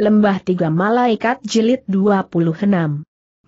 Lembah Tiga Malaikat Jilid 26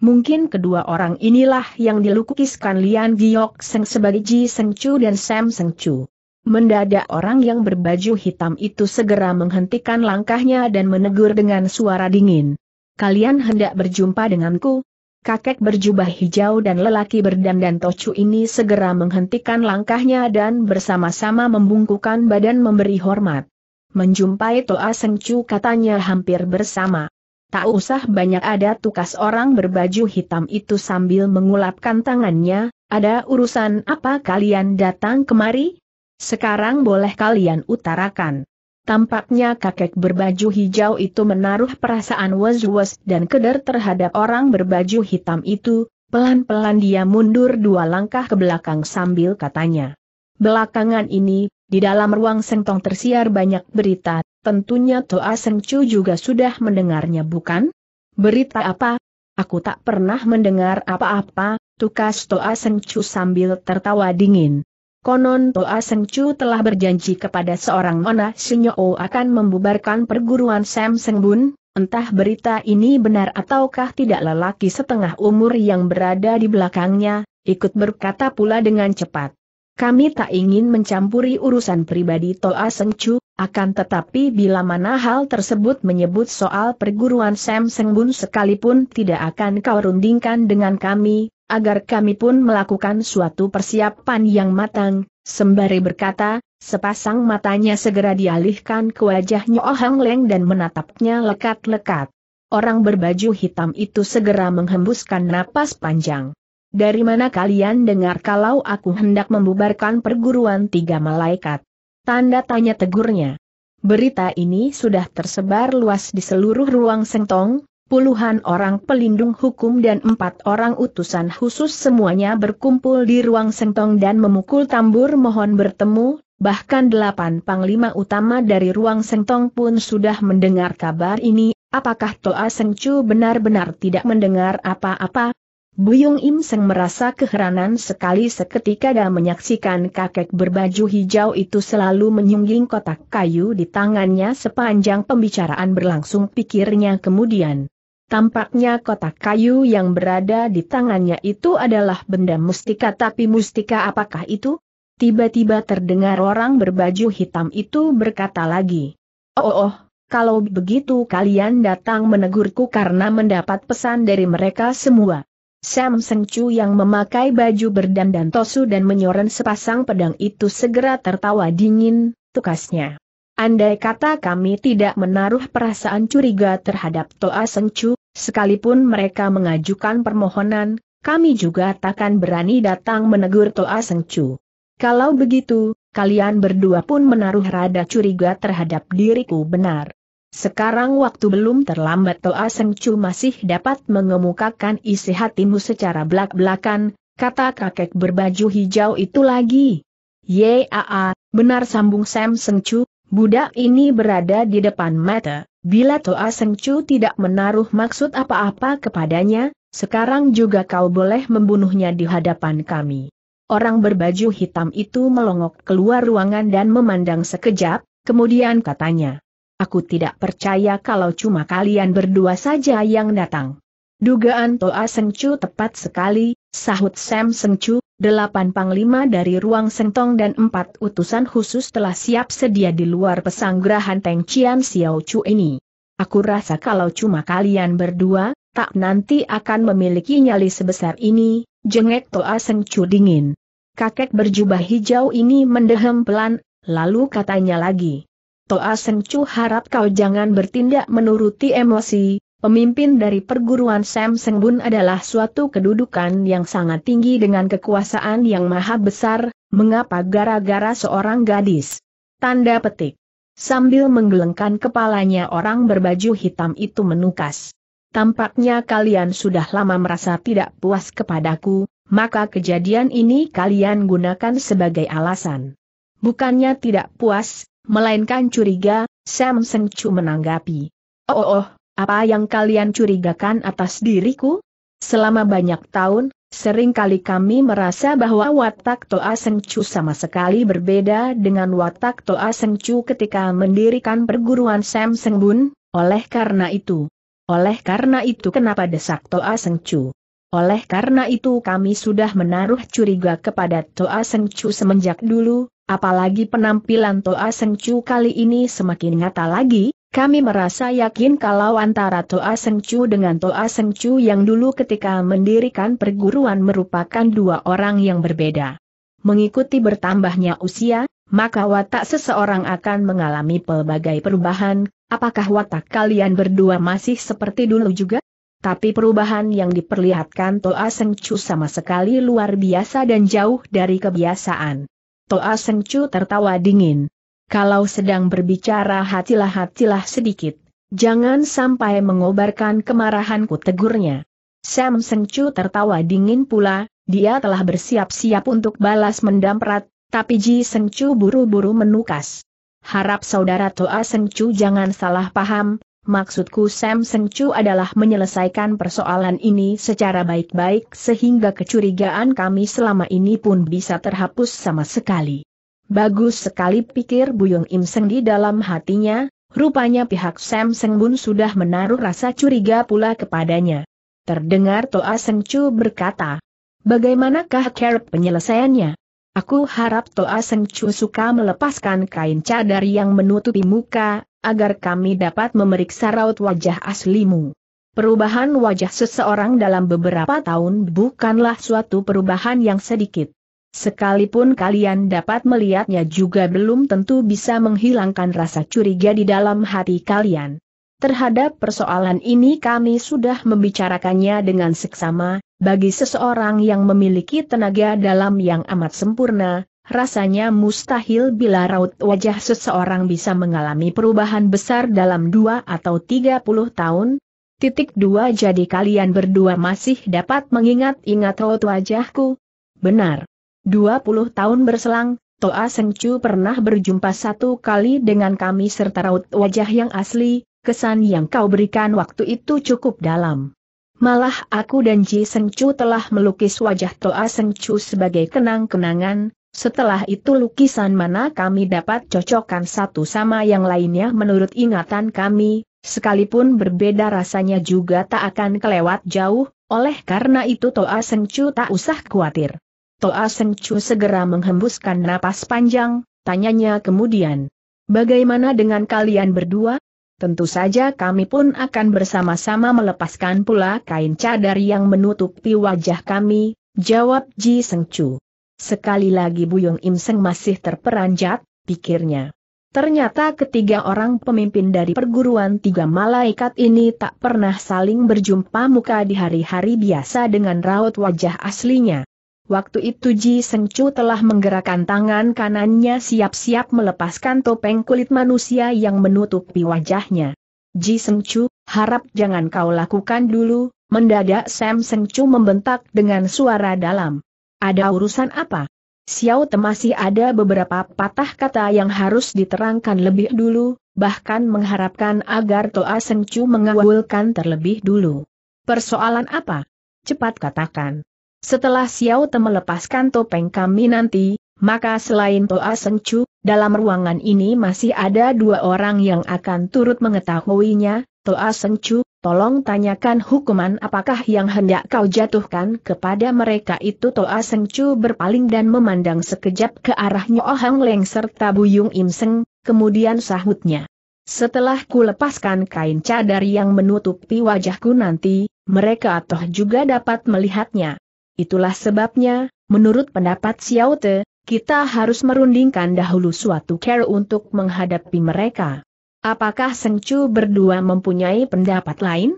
Mungkin kedua orang inilah yang dilukiskan Lian Giok Seng sebagai Ji Seng Chu dan Sam Seng Chu. Mendadak orang yang berbaju hitam itu segera menghentikan langkahnya dan menegur dengan suara dingin. Kalian hendak berjumpa denganku? Kakek berjubah hijau dan lelaki berdandan tocu ini segera menghentikan langkahnya dan bersama-sama membungkukan badan memberi hormat. Menjumpai Toa Sengcu katanya hampir bersama. Tak usah banyak ada tukas orang berbaju hitam itu sambil mengulapkan tangannya, ada urusan apa kalian datang kemari? Sekarang boleh kalian utarakan. Tampaknya kakek berbaju hijau itu menaruh perasaan was-was dan keder terhadap orang berbaju hitam itu, pelan-pelan dia mundur dua langkah ke belakang sambil katanya. Belakangan ini, di dalam ruang sengtong tersiar banyak berita, tentunya Toa Seng juga sudah mendengarnya bukan? Berita apa? Aku tak pernah mendengar apa-apa, tukas Toa Seng sambil tertawa dingin. Konon Toa Seng telah berjanji kepada seorang Nona Sinyo akan membubarkan perguruan Sam Sengbun. entah berita ini benar ataukah tidak lelaki setengah umur yang berada di belakangnya, ikut berkata pula dengan cepat. Kami tak ingin mencampuri urusan pribadi Toa Chu, akan tetapi bila mana hal tersebut menyebut soal perguruan Sam Bun sekalipun tidak akan kau rundingkan dengan kami, agar kami pun melakukan suatu persiapan yang matang, sembari berkata, sepasang matanya segera dialihkan ke wajah Nyo Hang Leng dan menatapnya lekat-lekat. Orang berbaju hitam itu segera menghembuskan napas panjang. Dari mana kalian dengar kalau aku hendak membubarkan perguruan tiga malaikat? Tanda tanya tegurnya. Berita ini sudah tersebar luas di seluruh ruang sentong, puluhan orang pelindung hukum dan empat orang utusan khusus semuanya berkumpul di ruang sentong dan memukul tambur mohon bertemu, bahkan delapan panglima utama dari ruang sentong pun sudah mendengar kabar ini, apakah Toa Sengcu benar-benar tidak mendengar apa-apa, Buyung Im Seng merasa keheranan sekali seketika dia menyaksikan kakek berbaju hijau itu selalu menyungging kotak kayu di tangannya sepanjang pembicaraan berlangsung pikirnya kemudian. Tampaknya kotak kayu yang berada di tangannya itu adalah benda mustika tapi mustika apakah itu? Tiba-tiba terdengar orang berbaju hitam itu berkata lagi. Oh, oh, oh kalau begitu kalian datang menegurku karena mendapat pesan dari mereka semua. Sam Chu yang memakai baju berdandan tosu dan menyoren sepasang pedang itu segera tertawa dingin, tukasnya. Andai kata kami tidak menaruh perasaan curiga terhadap Toa Chu, sekalipun mereka mengajukan permohonan, kami juga takkan berani datang menegur Toa Chu. Kalau begitu, kalian berdua pun menaruh rada curiga terhadap diriku benar. Sekarang waktu belum terlambat Toa Sengcu masih dapat mengemukakan isi hatimu secara belak-belakan, kata kakek berbaju hijau itu lagi. Yaa, benar sambung Sam Sengcu, budak ini berada di depan mata, bila Toa Sengcu tidak menaruh maksud apa-apa kepadanya, sekarang juga kau boleh membunuhnya di hadapan kami. Orang berbaju hitam itu melongok keluar ruangan dan memandang sekejap, kemudian katanya. Aku tidak percaya kalau cuma kalian berdua saja yang datang. Dugaan Toa Sengcu tepat sekali, sahut Sam Sengcu, delapan panglima dari ruang sentong dan empat utusan khusus telah siap sedia di luar pesanggrahan Teng Cian Xiao Chu ini. Aku rasa kalau cuma kalian berdua, tak nanti akan memiliki nyali sebesar ini, jengek Toa Sengcu dingin. Kakek berjubah hijau ini mendehem pelan, lalu katanya lagi. Toa Seng Chu harap kau jangan bertindak menuruti emosi, pemimpin dari perguruan Sam Seng Bun adalah suatu kedudukan yang sangat tinggi dengan kekuasaan yang maha besar, mengapa gara-gara seorang gadis? Tanda petik. Sambil menggelengkan kepalanya orang berbaju hitam itu menukas. Tampaknya kalian sudah lama merasa tidak puas kepadaku, maka kejadian ini kalian gunakan sebagai alasan. Bukannya tidak puas, melainkan curiga, Sam Seng Chu menanggapi. Oh, oh, oh, apa yang kalian curigakan atas diriku? Selama banyak tahun, seringkali kami merasa bahwa watak Toa Seng Chu sama sekali berbeda dengan watak Toa Seng Chu ketika mendirikan perguruan Sam Seng Bun, oleh karena itu. Oleh karena itu kenapa desak Toa Seng Chu? Oleh karena itu kami sudah menaruh curiga kepada Toa Seng Chu semenjak dulu, Apalagi penampilan Toa Sengcu kali ini semakin nyata lagi, kami merasa yakin kalau antara Toa Sengcu dengan Toa Sengcu yang dulu ketika mendirikan perguruan merupakan dua orang yang berbeda. Mengikuti bertambahnya usia, maka watak seseorang akan mengalami pelbagai perubahan, apakah watak kalian berdua masih seperti dulu juga? Tapi perubahan yang diperlihatkan Toa Sengcu sama sekali luar biasa dan jauh dari kebiasaan. Toa Seng Chu tertawa dingin. Kalau sedang berbicara hatilah-hatilah sedikit, jangan sampai mengobarkan kemarahanku tegurnya. Sam Seng Chu tertawa dingin pula, dia telah bersiap-siap untuk balas mendamprat, tapi Ji Seng Chu buru-buru menukas. Harap saudara Toa Seng Chu jangan salah paham, Maksudku Sam Seng Chu adalah menyelesaikan persoalan ini secara baik-baik sehingga kecurigaan kami selama ini pun bisa terhapus sama sekali. Bagus sekali pikir Buyung Im Seng di dalam hatinya, rupanya pihak Sam Seng Bun sudah menaruh rasa curiga pula kepadanya. Terdengar Toa Seng Chu berkata, Bagaimanakah cara penyelesaiannya? Aku harap Toa Seng Chu suka melepaskan kain cadar yang menutupi muka, agar kami dapat memeriksa raut wajah aslimu. Perubahan wajah seseorang dalam beberapa tahun bukanlah suatu perubahan yang sedikit. Sekalipun kalian dapat melihatnya juga belum tentu bisa menghilangkan rasa curiga di dalam hati kalian. Terhadap persoalan ini kami sudah membicarakannya dengan seksama, bagi seseorang yang memiliki tenaga dalam yang amat sempurna, rasanya mustahil bila raut wajah seseorang bisa mengalami perubahan besar dalam dua atau tiga puluh tahun. Titik dua jadi kalian berdua masih dapat mengingat-ingat raut wajahku. Benar. Dua puluh tahun berselang, Toa Sengcu pernah berjumpa satu kali dengan kami serta raut wajah yang asli, kesan yang kau berikan waktu itu cukup dalam. Malah aku dan Ji Chu telah melukis wajah Toa Chu sebagai kenang-kenangan, setelah itu lukisan mana kami dapat cocokkan satu sama yang lainnya menurut ingatan kami, sekalipun berbeda rasanya juga tak akan kelewat jauh, oleh karena itu Toa Chu tak usah khawatir. Toa Chu segera menghembuskan napas panjang, tanyanya kemudian. Bagaimana dengan kalian berdua? Tentu saja kami pun akan bersama-sama melepaskan pula kain cadar yang menutupi wajah kami, jawab Ji Seng Chu. Sekali lagi Buyung Im Seng masih terperanjat, pikirnya. Ternyata ketiga orang pemimpin dari perguruan tiga malaikat ini tak pernah saling berjumpa muka di hari-hari biasa dengan raut wajah aslinya. Waktu itu Ji Seng Chu telah menggerakkan tangan kanannya siap-siap melepaskan topeng kulit manusia yang menutupi wajahnya. Ji Seng Chu, harap jangan kau lakukan dulu, mendadak Sam Seng Chu membentak dengan suara dalam. Ada urusan apa? Xiao Te masih ada beberapa patah kata yang harus diterangkan lebih dulu, bahkan mengharapkan agar Toa Seng Chu mengawulkan terlebih dulu. Persoalan apa? Cepat katakan. Setelah Xiao Te melepaskan topeng kami nanti, maka selain Toa Chu, dalam ruangan ini masih ada dua orang yang akan turut mengetahuinya, Toa Chu, tolong tanyakan hukuman apakah yang hendak kau jatuhkan kepada mereka itu Toa Chu berpaling dan memandang sekejap ke arah Nyoa Hang Leng serta Buyung Im Seng, kemudian sahutnya. Setelah ku lepaskan kain cadar yang menutupi wajahku nanti, mereka toh juga dapat melihatnya. Itulah sebabnya, menurut pendapat Xiao Te, kita harus merundingkan dahulu suatu care untuk menghadapi mereka. Apakah Seng Chu berdua mempunyai pendapat lain?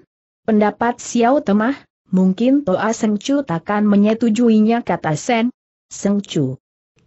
Pendapat Xiao Te mah, mungkin Toa Seng Chu takkan menyetujuinya kata Sen. Seng Chu,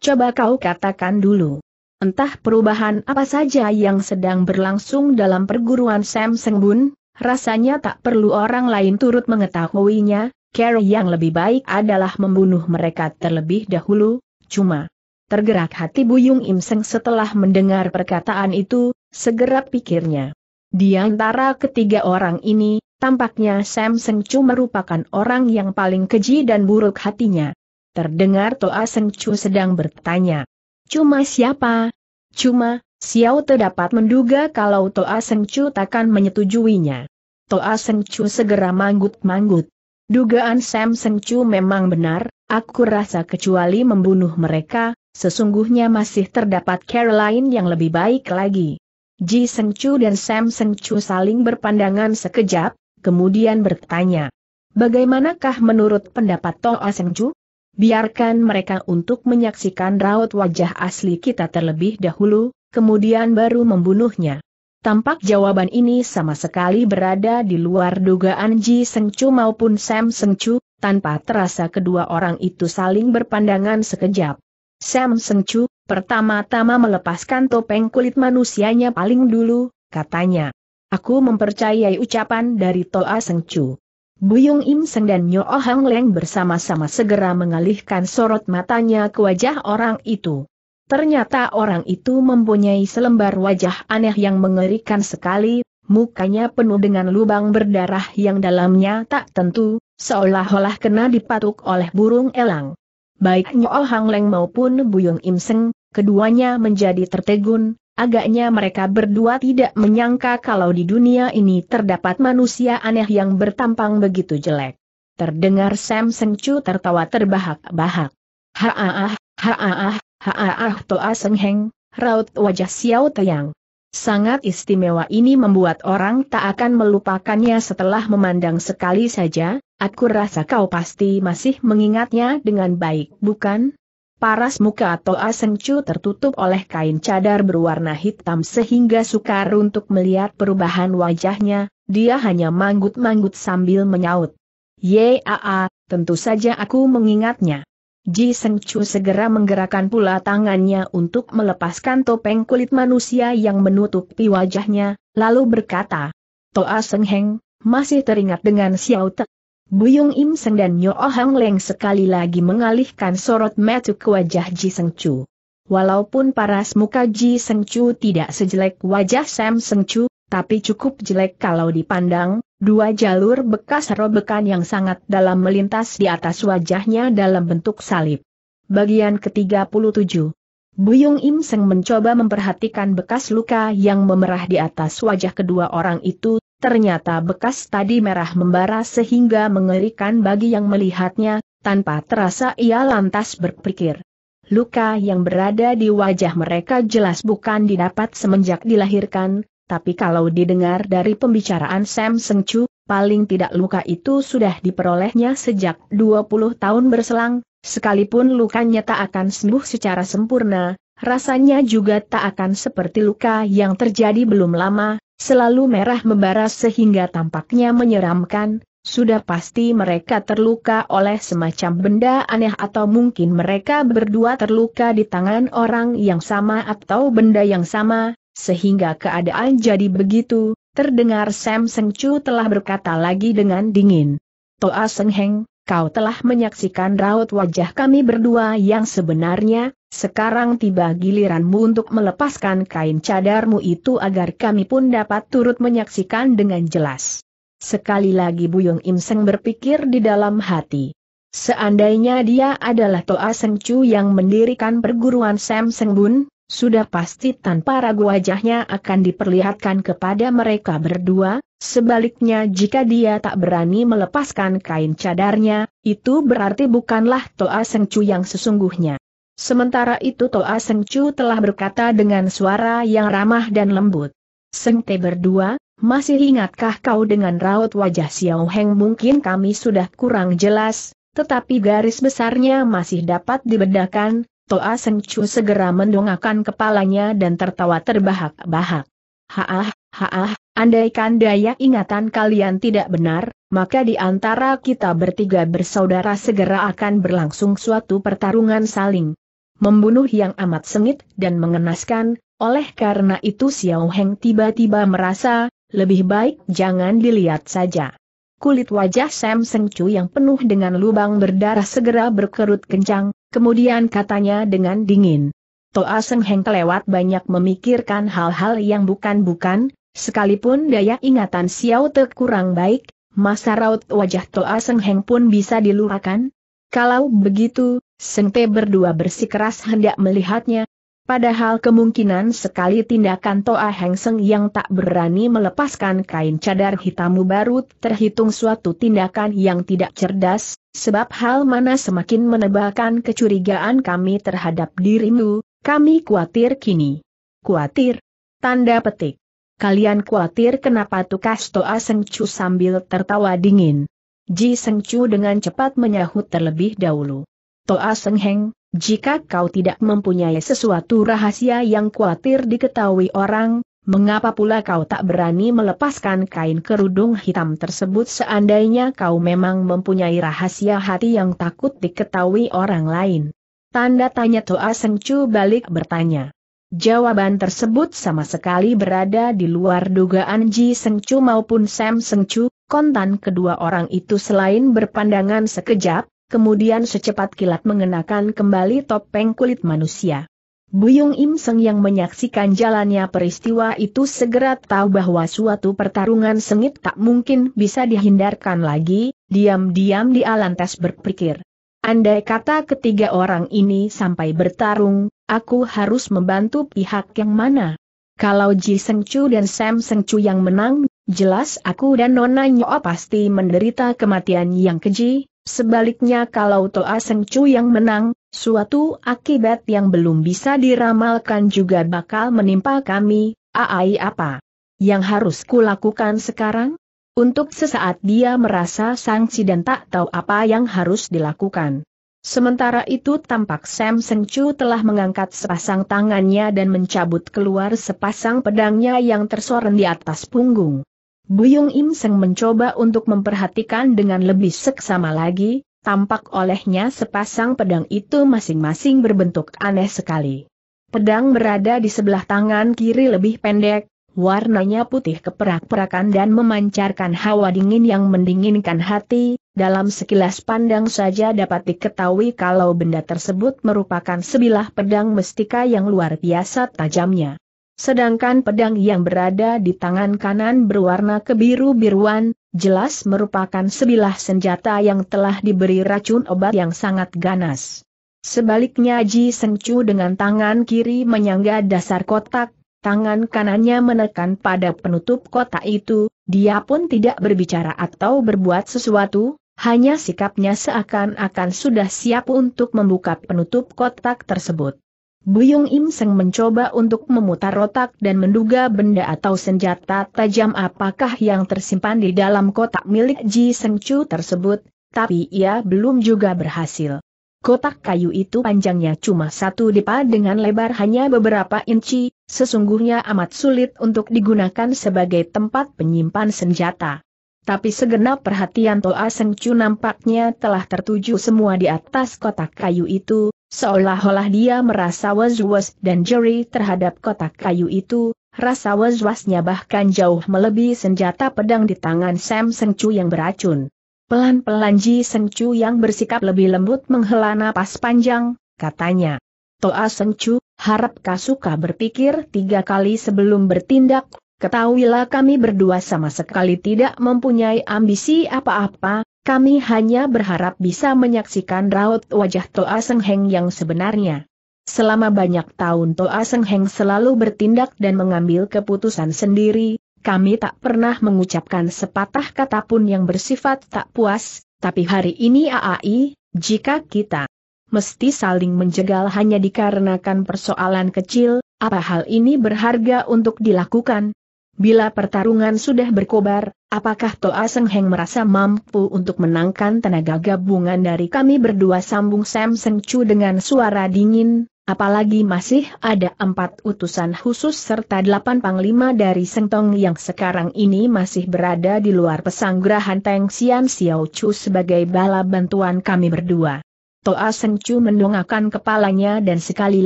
Coba kau katakan dulu. Entah perubahan apa saja yang sedang berlangsung dalam perguruan Sam Seng Bun, rasanya tak perlu orang lain turut mengetahuinya, Carrie yang lebih baik adalah membunuh mereka terlebih dahulu, cuma tergerak hati Buyung Im setelah mendengar perkataan itu, segera pikirnya. Di antara ketiga orang ini, tampaknya Sam Seng Chu merupakan orang yang paling keji dan buruk hatinya. Terdengar Toa Seng Chu sedang bertanya. Cuma siapa? Cuma, Xiao terdapat menduga kalau Toa Seng Chu takkan menyetujuinya. Toa Seng Chu segera manggut-manggut. Dugaan Sam Chu memang benar, aku rasa kecuali membunuh mereka, sesungguhnya masih terdapat Caroline yang lebih baik lagi. Ji Chu dan Sam Chu saling berpandangan sekejap, kemudian bertanya. Bagaimanakah menurut pendapat Toa Chu? Biarkan mereka untuk menyaksikan raut wajah asli kita terlebih dahulu, kemudian baru membunuhnya. Tampak jawaban ini sama sekali berada di luar dugaan Ji Seng Chu maupun Sam Seng Chu, tanpa terasa kedua orang itu saling berpandangan sekejap. Sam Seng Chu, pertama-tama melepaskan topeng kulit manusianya paling dulu, katanya. Aku mempercayai ucapan dari Toa Seng Chu. Buyung Im Seng dan Nyo Hang Leng bersama-sama segera mengalihkan sorot matanya ke wajah orang itu. Ternyata orang itu mempunyai selembar wajah aneh yang mengerikan sekali, mukanya penuh dengan lubang berdarah yang dalamnya tak tentu, seolah-olah kena dipatuk oleh burung elang. Baik Nyo Hang Leng maupun Buyung Im Seng, keduanya menjadi tertegun, agaknya mereka berdua tidak menyangka kalau di dunia ini terdapat manusia aneh yang bertampang begitu jelek. Terdengar Sam Seng Chu tertawa terbahak-bahak. Haah, haah. Haaah Toa Seng Heng, raut wajah Xiao teyang. Sangat istimewa ini membuat orang tak akan melupakannya setelah memandang sekali saja, aku rasa kau pasti masih mengingatnya dengan baik, bukan? Paras muka Toa Sengcu tertutup oleh kain cadar berwarna hitam sehingga sukar untuk melihat perubahan wajahnya, dia hanya manggut-manggut sambil menyaut. Yaa, tentu saja aku mengingatnya. Ji Seng Chu segera menggerakkan pula tangannya untuk melepaskan topeng kulit manusia yang menutupi wajahnya, lalu berkata, Toa Seng Heng, masih teringat dengan Xiao Te. Buyung Im Seng dan Nyo oh Hang Leng sekali lagi mengalihkan sorot mata ke wajah Ji Seng Chu. Walaupun paras muka Ji Seng Chu tidak sejelek wajah Sam Seng Chu, tapi cukup jelek kalau dipandang, Dua jalur bekas robekan yang sangat dalam melintas di atas wajahnya dalam bentuk salib. Bagian ke-37 Buyung Im Seng mencoba memperhatikan bekas luka yang memerah di atas wajah kedua orang itu, ternyata bekas tadi merah membara sehingga mengerikan bagi yang melihatnya, tanpa terasa ia lantas berpikir. Luka yang berada di wajah mereka jelas bukan didapat semenjak dilahirkan, tapi kalau didengar dari pembicaraan Sam Seng Chu, paling tidak luka itu sudah diperolehnya sejak 20 tahun berselang, sekalipun lukanya tak akan sembuh secara sempurna, rasanya juga tak akan seperti luka yang terjadi belum lama, selalu merah membara sehingga tampaknya menyeramkan, sudah pasti mereka terluka oleh semacam benda aneh atau mungkin mereka berdua terluka di tangan orang yang sama atau benda yang sama, sehingga keadaan jadi begitu, terdengar Sam Seng Chu telah berkata lagi dengan dingin. Toa Seng Heng, kau telah menyaksikan raut wajah kami berdua yang sebenarnya, sekarang tiba giliranmu untuk melepaskan kain cadarmu itu agar kami pun dapat turut menyaksikan dengan jelas. Sekali lagi Buyung Im Seng berpikir di dalam hati. Seandainya dia adalah Toa Seng Chu yang mendirikan perguruan Sam Seng Bun, sudah pasti tanpa ragu wajahnya akan diperlihatkan kepada mereka berdua, sebaliknya jika dia tak berani melepaskan kain cadarnya, itu berarti bukanlah Toa Sengcu yang sesungguhnya. Sementara itu Toa Sengcu telah berkata dengan suara yang ramah dan lembut. Sengte berdua, masih ingatkah kau dengan raut wajah Xiao Heng mungkin kami sudah kurang jelas, tetapi garis besarnya masih dapat dibedakan, Toa Sengcu segera mendongakkan kepalanya dan tertawa terbahak-bahak. Haah, haah, andaikan daya ingatan kalian tidak benar, maka di antara kita bertiga bersaudara segera akan berlangsung suatu pertarungan saling membunuh yang amat sengit dan mengenaskan, oleh karena itu Xiao Heng tiba-tiba merasa, lebih baik jangan dilihat saja. Kulit wajah Sam Seng Chu yang penuh dengan lubang berdarah segera berkerut kencang, kemudian katanya dengan dingin. Toa Seng Heng kelewat banyak memikirkan hal-hal yang bukan-bukan, sekalipun daya ingatan Xiao Te kurang baik, masa raut wajah Toa Seng Heng pun bisa dilurahkan? Kalau begitu, Seng Te berdua bersikeras hendak melihatnya, Padahal kemungkinan sekali tindakan Toa Heng Seng yang tak berani melepaskan kain cadar hitamu baru terhitung suatu tindakan yang tidak cerdas, sebab hal mana semakin menebalkan kecurigaan kami terhadap dirimu, kami khawatir kini. Khawatir? Tanda petik. Kalian khawatir kenapa tukas Toa Seng Chu sambil tertawa dingin. Ji Seng Chu dengan cepat menyahut terlebih dahulu. Toa Seng Heng, jika kau tidak mempunyai sesuatu rahasia yang khawatir diketahui orang, mengapa pula kau tak berani melepaskan kain kerudung hitam tersebut seandainya kau memang mempunyai rahasia hati yang takut diketahui orang lain? Tanda tanya Toa Sengcu balik bertanya. Jawaban tersebut sama sekali berada di luar dugaan Ji Sengcu maupun Sam Sengcu, kontan kedua orang itu selain berpandangan sekejap, kemudian secepat kilat mengenakan kembali topeng kulit manusia. Buyung Im Seng yang menyaksikan jalannya peristiwa itu segera tahu bahwa suatu pertarungan sengit tak mungkin bisa dihindarkan lagi, diam-diam di alantas berpikir. Andai kata ketiga orang ini sampai bertarung, aku harus membantu pihak yang mana? Kalau Ji Seng Chu dan Sam Seng Chu yang menang, jelas aku dan Nona Nyo pasti menderita kematian yang keji, Sebaliknya kalau Toa Seng Chu yang menang, suatu akibat yang belum bisa diramalkan juga bakal menimpa kami, aai apa. Yang harus kulakukan sekarang? Untuk sesaat dia merasa sangsi dan tak tahu apa yang harus dilakukan. Sementara itu tampak Sam Seng Chu telah mengangkat sepasang tangannya dan mencabut keluar sepasang pedangnya yang tersorong di atas punggung. Buyung Im Seng mencoba untuk memperhatikan dengan lebih seksama lagi, tampak olehnya sepasang pedang itu masing-masing berbentuk aneh sekali. Pedang berada di sebelah tangan kiri lebih pendek, warnanya putih keperak-perakan dan memancarkan hawa dingin yang mendinginkan hati, dalam sekilas pandang saja dapat diketahui kalau benda tersebut merupakan sebilah pedang mestika yang luar biasa tajamnya. Sedangkan pedang yang berada di tangan kanan berwarna kebiru-biruan, jelas merupakan sebilah senjata yang telah diberi racun obat yang sangat ganas. Sebaliknya Ji Seng dengan tangan kiri menyangga dasar kotak, tangan kanannya menekan pada penutup kotak itu, dia pun tidak berbicara atau berbuat sesuatu, hanya sikapnya seakan-akan sudah siap untuk membuka penutup kotak tersebut. Buyung Im Seng mencoba untuk memutar otak dan menduga benda atau senjata tajam apakah yang tersimpan di dalam kotak milik Ji Seng Chu tersebut, tapi ia belum juga berhasil. Kotak kayu itu panjangnya cuma satu dipa dengan lebar hanya beberapa inci, sesungguhnya amat sulit untuk digunakan sebagai tempat penyimpan senjata. Tapi segenap perhatian Toa Seng Chu nampaknya telah tertuju semua di atas kotak kayu itu, Seolah-olah dia merasa was-was dan jeri terhadap kotak kayu itu, rasa was-wasnya bahkan jauh melebihi senjata pedang di tangan Sam Seng yang beracun. Pelan-pelan Ji Seng yang bersikap lebih lembut menghela napas panjang, katanya. Toa Seng Chu, harap suka berpikir tiga kali sebelum bertindak, ketahuilah kami berdua sama sekali tidak mempunyai ambisi apa-apa, kami hanya berharap bisa menyaksikan raut wajah Toa Seng Heng yang sebenarnya. Selama banyak tahun Toa Seng Heng selalu bertindak dan mengambil keputusan sendiri, kami tak pernah mengucapkan sepatah kata pun yang bersifat tak puas, tapi hari ini AAI, jika kita mesti saling menjegal hanya dikarenakan persoalan kecil, apa hal ini berharga untuk dilakukan, Bila pertarungan sudah berkobar, apakah Toa Seng Heng merasa mampu untuk menangkan tenaga gabungan dari kami berdua sambung Sam Seng Chu dengan suara dingin, apalagi masih ada empat utusan khusus serta delapan panglima dari Seng Tong yang sekarang ini masih berada di luar pesanggrahan Teng Sian Xiao Chu sebagai bala bantuan kami berdua. Toa Seng Chu mendongakkan kepalanya dan sekali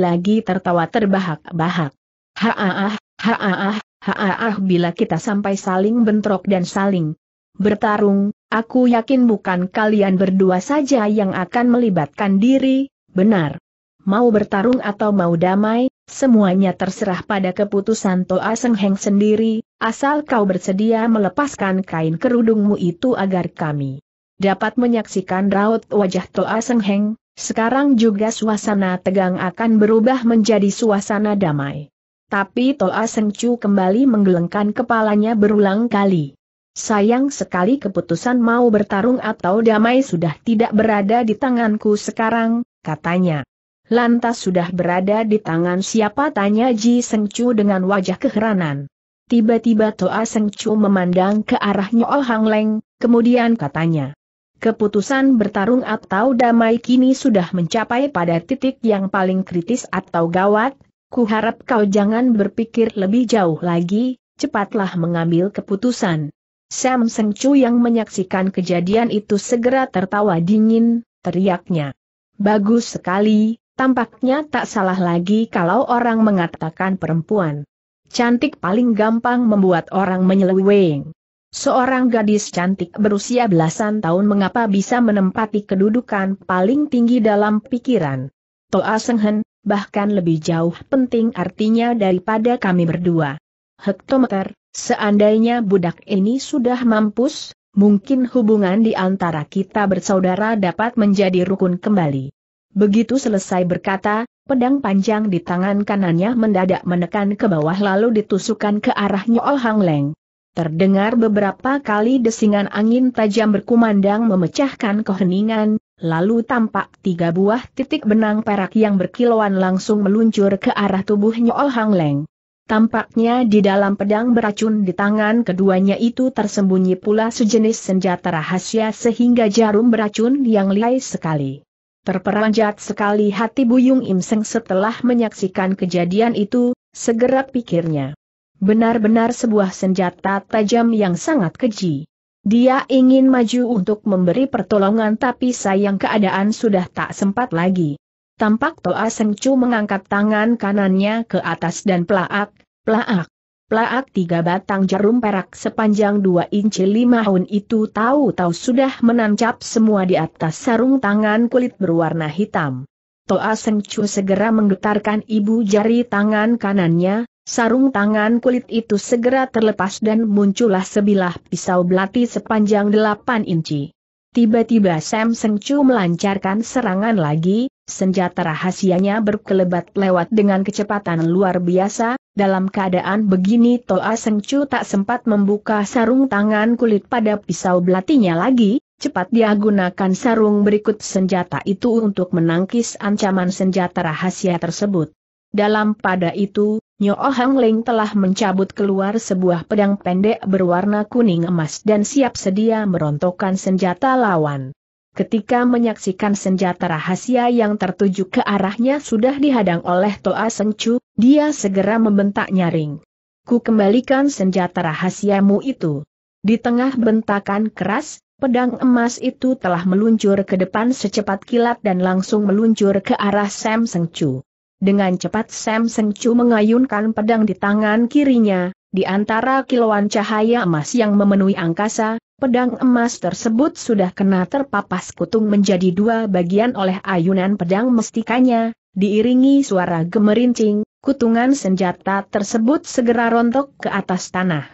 lagi tertawa terbahak-bahak. Haaah, haaah, Haah ah, bila kita sampai saling bentrok dan saling bertarung, aku yakin bukan kalian berdua saja yang akan melibatkan diri, benar. Mau bertarung atau mau damai, semuanya terserah pada keputusan Toa Seng Heng sendiri, asal kau bersedia melepaskan kain kerudungmu itu agar kami dapat menyaksikan raut wajah Toa Seng Heng, sekarang juga suasana tegang akan berubah menjadi suasana damai. Tapi Toa Sengcu kembali menggelengkan kepalanya berulang kali. Sayang sekali keputusan mau bertarung atau damai sudah tidak berada di tanganku sekarang, katanya. Lantas sudah berada di tangan siapa tanya Ji Sengcu dengan wajah keheranan. Tiba-tiba Toa Sengcu memandang ke arah Nyo Hang Leng, kemudian katanya. Keputusan bertarung atau damai kini sudah mencapai pada titik yang paling kritis atau gawat, Kuharap kau jangan berpikir lebih jauh lagi, cepatlah mengambil keputusan. Sam Seng Chu yang menyaksikan kejadian itu segera tertawa dingin, teriaknya. Bagus sekali, tampaknya tak salah lagi kalau orang mengatakan perempuan. Cantik paling gampang membuat orang menyeleweng. Seorang gadis cantik berusia belasan tahun mengapa bisa menempati kedudukan paling tinggi dalam pikiran. Toa Senghen, bahkan lebih jauh penting artinya daripada kami berdua. Hektometer, seandainya budak ini sudah mampus, mungkin hubungan di antara kita bersaudara dapat menjadi rukun kembali. Begitu selesai berkata, pedang panjang di tangan kanannya mendadak menekan ke bawah lalu ditusukkan ke arah Nyool Hang Leng. Terdengar beberapa kali desingan angin tajam berkumandang memecahkan keheningan, lalu tampak tiga buah titik benang perak yang berkilauan langsung meluncur ke arah tubuhnya Ol Hang Leng. Tampaknya di dalam pedang beracun di tangan keduanya itu tersembunyi pula sejenis senjata rahasia sehingga jarum beracun yang liai sekali. Terperanjat sekali hati Buyung Im Seng setelah menyaksikan kejadian itu, segera pikirnya. Benar-benar sebuah senjata tajam yang sangat keji. Dia ingin maju untuk memberi pertolongan tapi sayang keadaan sudah tak sempat lagi. Tampak Toa Sengcu mengangkat tangan kanannya ke atas dan pelaak, pelaak, pelaak tiga batang jarum perak sepanjang dua inci lima haun itu tahu-tahu sudah menancap semua di atas sarung tangan kulit berwarna hitam. Toa Sengcu segera menggetarkan ibu jari tangan kanannya, Sarung tangan kulit itu segera terlepas dan muncullah sebilah pisau belati sepanjang 8 inci. Tiba-tiba Sam Seng Chu melancarkan serangan lagi, senjata rahasianya berkelebat lewat dengan kecepatan luar biasa, dalam keadaan begini Toa Seng Chu tak sempat membuka sarung tangan kulit pada pisau belatinya lagi, cepat dia gunakan sarung berikut senjata itu untuk menangkis ancaman senjata rahasia tersebut. Dalam pada itu, Nyo Hang Ling telah mencabut keluar sebuah pedang pendek berwarna kuning emas dan siap sedia merontokkan senjata lawan. Ketika menyaksikan senjata rahasia yang tertuju ke arahnya sudah dihadang oleh Toa Sencu, dia segera membentak nyaring. Ku kembalikan senjata rahasiamu itu. Di tengah bentakan keras, pedang emas itu telah meluncur ke depan secepat kilat dan langsung meluncur ke arah Sam Sengcu. Dengan cepat Sam Sengcu mengayunkan pedang di tangan kirinya, di antara kilauan cahaya emas yang memenuhi angkasa, pedang emas tersebut sudah kena terpapas kutung menjadi dua bagian oleh ayunan pedang mestikanya, diiringi suara gemerincing, kutungan senjata tersebut segera rontok ke atas tanah.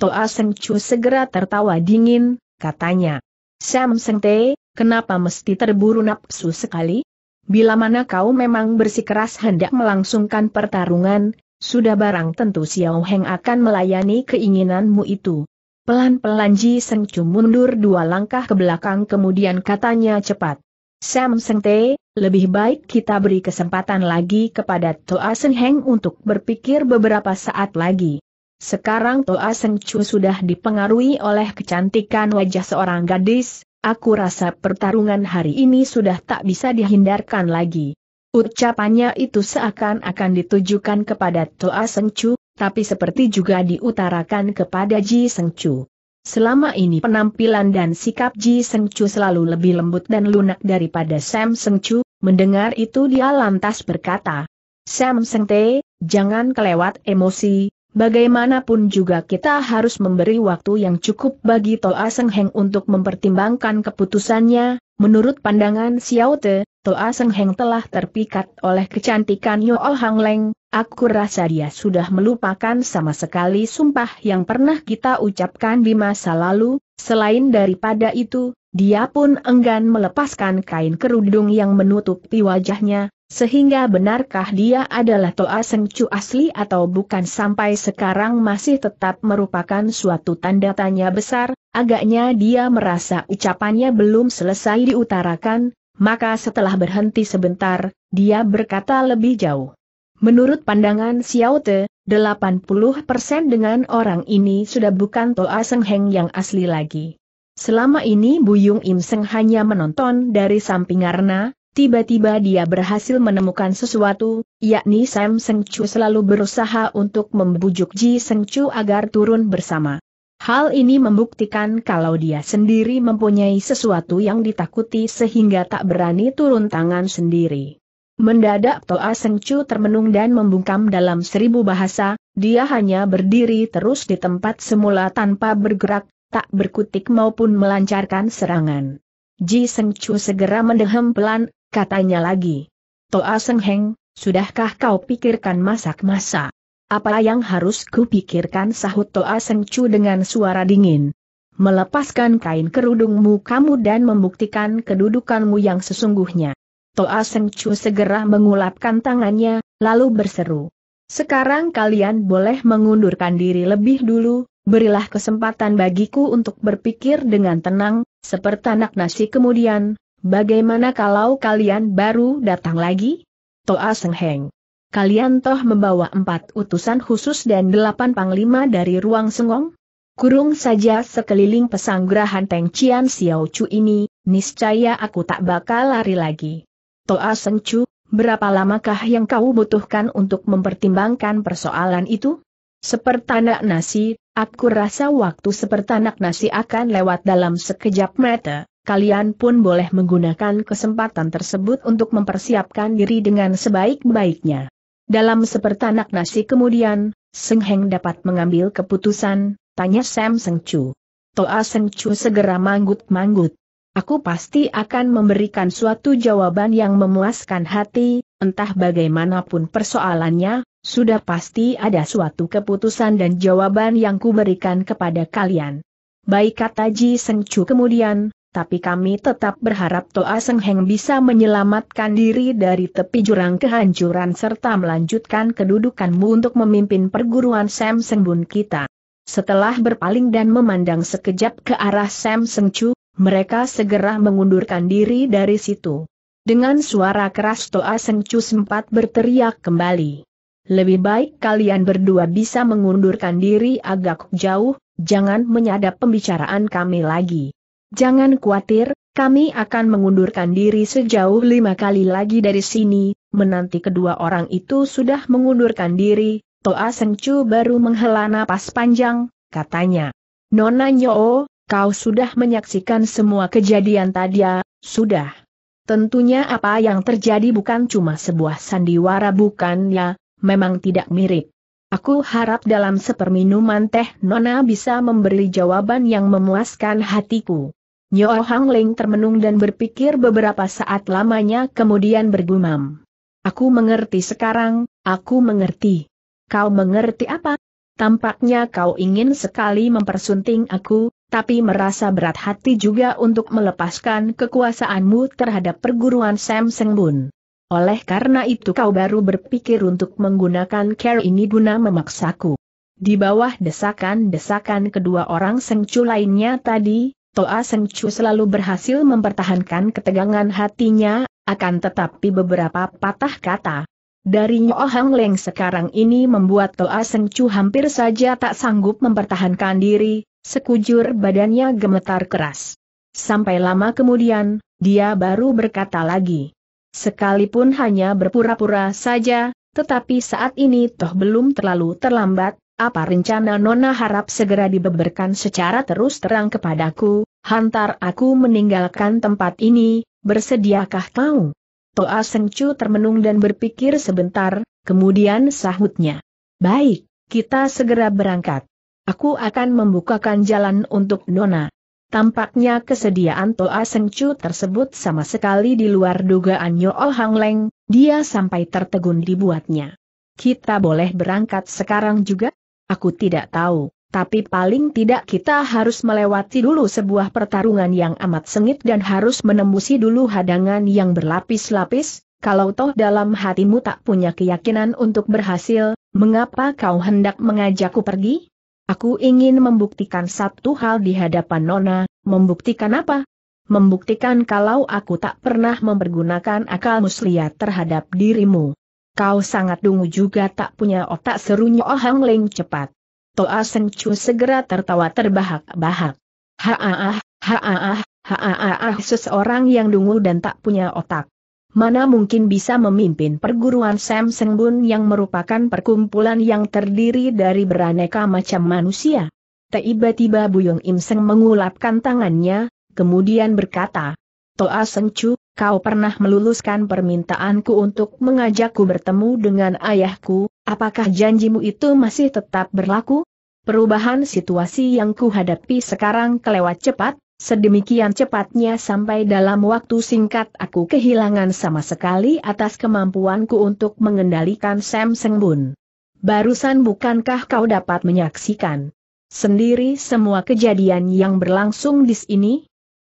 Toa Sengcu segera tertawa dingin, katanya. Sam Sengte, kenapa mesti terburu nafsu sekali? Bila mana kau memang bersikeras hendak melangsungkan pertarungan, sudah barang tentu Xiao Heng akan melayani keinginanmu itu. Pelan-pelan Ji Seng Chu mundur dua langkah ke belakang kemudian katanya cepat. Sam Seng Te, lebih baik kita beri kesempatan lagi kepada Toa Seng Heng untuk berpikir beberapa saat lagi. Sekarang Toa Seng Chu sudah dipengaruhi oleh kecantikan wajah seorang gadis, Aku rasa pertarungan hari ini sudah tak bisa dihindarkan lagi. Ucapannya itu seakan-akan ditujukan kepada Toa Sengcu, tapi seperti juga diutarakan kepada Ji Sengcu. Selama ini penampilan dan sikap Ji Sengcu selalu lebih lembut dan lunak daripada Sam Sengcu, mendengar itu dia lantas berkata, Sam Sengte, jangan kelewat emosi, Bagaimanapun juga kita harus memberi waktu yang cukup bagi Toa Seng Heng untuk mempertimbangkan keputusannya, menurut pandangan Xiao Te, Toa Seng Heng telah terpikat oleh kecantikan Yo Oh Hang Leng, aku rasa dia sudah melupakan sama sekali sumpah yang pernah kita ucapkan di masa lalu, selain daripada itu, dia pun enggan melepaskan kain kerudung yang menutupi wajahnya, sehingga benarkah dia adalah Toa Sengcu asli atau bukan sampai sekarang masih tetap merupakan suatu tanda tanya besar, agaknya dia merasa ucapannya belum selesai diutarakan, maka setelah berhenti sebentar, dia berkata lebih jauh. Menurut pandangan Xiao Te, 80% dengan orang ini sudah bukan Toa Sengheng yang asli lagi. Selama ini Buyung Im Seng hanya menonton dari samping karena, tiba-tiba dia berhasil menemukan sesuatu, yakni Sam Seng Chu selalu berusaha untuk membujuk Ji Seng Chu agar turun bersama. Hal ini membuktikan kalau dia sendiri mempunyai sesuatu yang ditakuti sehingga tak berani turun tangan sendiri. Mendadak Toa Seng Chu termenung dan membungkam dalam seribu bahasa, dia hanya berdiri terus di tempat semula tanpa bergerak, tak berkutik maupun melancarkan serangan. Ji Seng Chu segera mendehem pelan, katanya lagi. Toa Seng Heng, sudahkah kau pikirkan masak masa Apa yang harus kupikirkan sahut Toa Seng Chu dengan suara dingin. Melepaskan kain kerudungmu kamu dan membuktikan kedudukanmu yang sesungguhnya. Toa Seng Chu segera mengulapkan tangannya, lalu berseru. Sekarang kalian boleh mengundurkan diri lebih dulu, berilah kesempatan bagiku untuk berpikir dengan tenang, seperti anak nasi kemudian, bagaimana kalau kalian baru datang lagi? Toa Sengheng. Kalian toh membawa empat utusan khusus dan delapan panglima dari ruang sengong? Kurung saja sekeliling pesanggrahan Teng Cian Xiao Chu ini, niscaya aku tak bakal lari lagi. Toa Seng Chu, berapa lamakah yang kau butuhkan untuk mempertimbangkan persoalan itu? Sepertanak nasi, aku rasa waktu sepertanak nasi akan lewat dalam sekejap mata, kalian pun boleh menggunakan kesempatan tersebut untuk mempersiapkan diri dengan sebaik-baiknya. Dalam sepertanak nasi kemudian, Seng Heng dapat mengambil keputusan, tanya Sam Seng Chu. Toa Seng Chu segera manggut-manggut. Aku pasti akan memberikan suatu jawaban yang memuaskan hati, entah bagaimanapun persoalannya, sudah pasti ada suatu keputusan dan jawaban yang kuberikan kepada kalian. Baik kata Ji Seng Chu kemudian, tapi kami tetap berharap Toa Seng Heng bisa menyelamatkan diri dari tepi jurang kehancuran serta melanjutkan kedudukanmu untuk memimpin perguruan Sam Seng Bun kita. Setelah berpaling dan memandang sekejap ke arah Sam Seng Chu, mereka segera mengundurkan diri dari situ. Dengan suara keras Toa Seng Chu sempat berteriak kembali. Lebih baik kalian berdua bisa mengundurkan diri agak jauh, jangan menyadap pembicaraan kami lagi. Jangan khawatir, kami akan mengundurkan diri sejauh lima kali lagi dari sini, menanti kedua orang itu sudah mengundurkan diri, Toa Sengcu baru menghela napas panjang, katanya. Nona Nyoo, kau sudah menyaksikan semua kejadian tadi ya, sudah. Tentunya apa yang terjadi bukan cuma sebuah sandiwara bukan ya, memang tidak mirip. Aku harap dalam seperminuman teh Nona bisa memberi jawaban yang memuaskan hatiku. Nyo Hang Ling termenung dan berpikir beberapa saat lamanya kemudian bergumam. Aku mengerti sekarang, aku mengerti. Kau mengerti apa? Tampaknya kau ingin sekali mempersunting aku, tapi merasa berat hati juga untuk melepaskan kekuasaanmu terhadap perguruan Sam Sengbun. Oleh karena itu kau baru berpikir untuk menggunakan care ini guna memaksaku. Di bawah desakan-desakan kedua orang sengcu lainnya tadi, Toa Sengcu selalu berhasil mempertahankan ketegangan hatinya, akan tetapi beberapa patah kata dari Nyo Hang Leng sekarang ini membuat Toa Sengcu hampir saja tak sanggup mempertahankan diri, sekujur badannya gemetar keras. Sampai lama kemudian, dia baru berkata lagi. Sekalipun hanya berpura-pura saja, tetapi saat ini toh belum terlalu terlambat, apa rencana Nona harap segera dibeberkan secara terus terang kepadaku, hantar aku meninggalkan tempat ini, bersediakah kau? Toa Sengcu termenung dan berpikir sebentar, kemudian sahutnya. Baik, kita segera berangkat. Aku akan membukakan jalan untuk Nona. Tampaknya kesediaan Toa Seng Chu tersebut sama sekali di luar dugaan Yool oh Hang Leng, dia sampai tertegun dibuatnya. Kita boleh berangkat sekarang juga? Aku tidak tahu, tapi paling tidak kita harus melewati dulu sebuah pertarungan yang amat sengit dan harus menembusi dulu hadangan yang berlapis-lapis, kalau toh dalam hatimu tak punya keyakinan untuk berhasil, mengapa kau hendak mengajakku pergi? Aku ingin membuktikan satu hal di hadapan Nona, membuktikan apa? Membuktikan kalau aku tak pernah mempergunakan akal muslihat terhadap dirimu. Kau sangat dungu juga tak punya otak serunya Oh Hang Ling cepat. Toa Seng Chu segera tertawa terbahak-bahak. haaah, haaah, haaah seseorang yang dungu dan tak punya otak mana mungkin bisa memimpin perguruan Sam Sengbun yang merupakan perkumpulan yang terdiri dari beraneka macam manusia. Tiba-tiba Buyung Im Seng mengulapkan tangannya, kemudian berkata, Toa Sengcu, kau pernah meluluskan permintaanku untuk mengajakku bertemu dengan ayahku, apakah janjimu itu masih tetap berlaku? Perubahan situasi yang kuhadapi sekarang kelewat cepat, Sedemikian cepatnya sampai dalam waktu singkat aku kehilangan sama sekali atas kemampuanku untuk mengendalikan Sam Sengbun. Barusan bukankah kau dapat menyaksikan sendiri semua kejadian yang berlangsung di sini?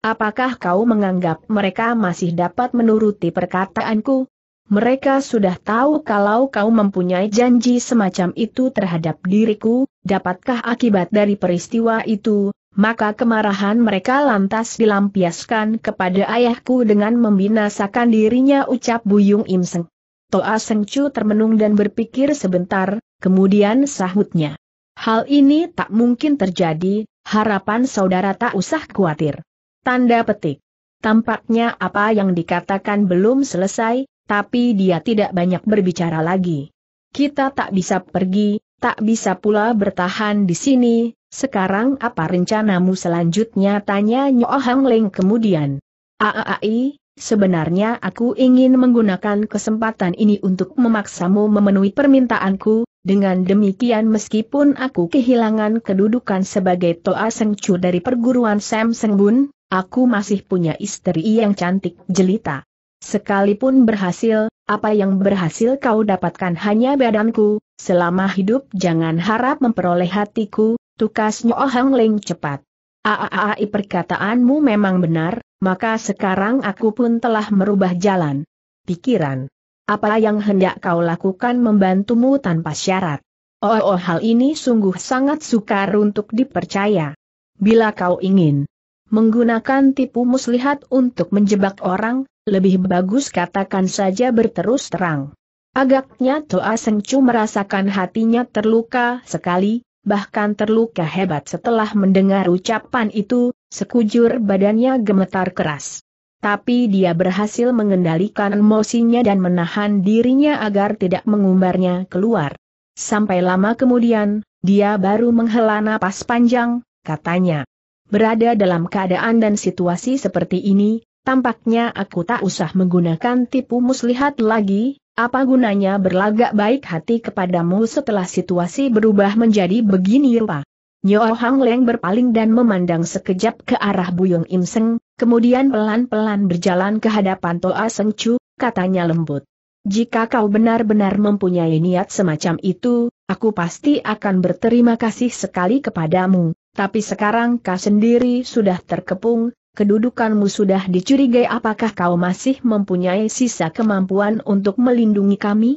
Apakah kau menganggap mereka masih dapat menuruti perkataanku? Mereka sudah tahu kalau kau mempunyai janji semacam itu terhadap diriku, dapatkah akibat dari peristiwa itu, maka kemarahan mereka lantas dilampiaskan kepada ayahku dengan membinasakan dirinya ucap Buyung Imseng. Toa Seng termenung dan berpikir sebentar, kemudian sahutnya. Hal ini tak mungkin terjadi, harapan saudara tak usah khawatir. Tanda petik. Tampaknya apa yang dikatakan belum selesai, tapi dia tidak banyak berbicara lagi. Kita tak bisa pergi, tak bisa pula bertahan di sini, sekarang apa rencanamu selanjutnya? Tanya Nyo Hang Leng kemudian. Aai, sebenarnya aku ingin menggunakan kesempatan ini untuk memaksamu memenuhi permintaanku, dengan demikian meskipun aku kehilangan kedudukan sebagai Toa Chu dari perguruan Sam Sengbun, aku masih punya istri yang cantik jelita. Sekalipun berhasil, apa yang berhasil kau dapatkan hanya badanku, selama hidup jangan harap memperoleh hatiku, Tukas Nyo Hang Leng cepat. Aaai perkataanmu memang benar, maka sekarang aku pun telah merubah jalan. Pikiran. Apa yang hendak kau lakukan membantumu tanpa syarat? Oh, oh hal ini sungguh sangat sukar untuk dipercaya. Bila kau ingin menggunakan tipu muslihat untuk menjebak orang, lebih bagus katakan saja berterus terang. Agaknya Toa Sengcu merasakan hatinya terluka sekali, bahkan terluka hebat setelah mendengar ucapan itu, sekujur badannya gemetar keras. Tapi dia berhasil mengendalikan emosinya dan menahan dirinya agar tidak mengumbarnya keluar. Sampai lama kemudian, dia baru menghela napas panjang, katanya. Berada dalam keadaan dan situasi seperti ini, tampaknya aku tak usah menggunakan tipu muslihat lagi, apa gunanya berlagak baik hati kepadamu setelah situasi berubah menjadi begini rupa? Nyo Hang Leng berpaling dan memandang sekejap ke arah Buyung Im Seng, kemudian pelan-pelan berjalan ke hadapan Toa Seng Chu, katanya lembut. Jika kau benar-benar mempunyai niat semacam itu, aku pasti akan berterima kasih sekali kepadamu, tapi sekarang kau sendiri sudah terkepung, kedudukanmu sudah dicurigai apakah kau masih mempunyai sisa kemampuan untuk melindungi kami?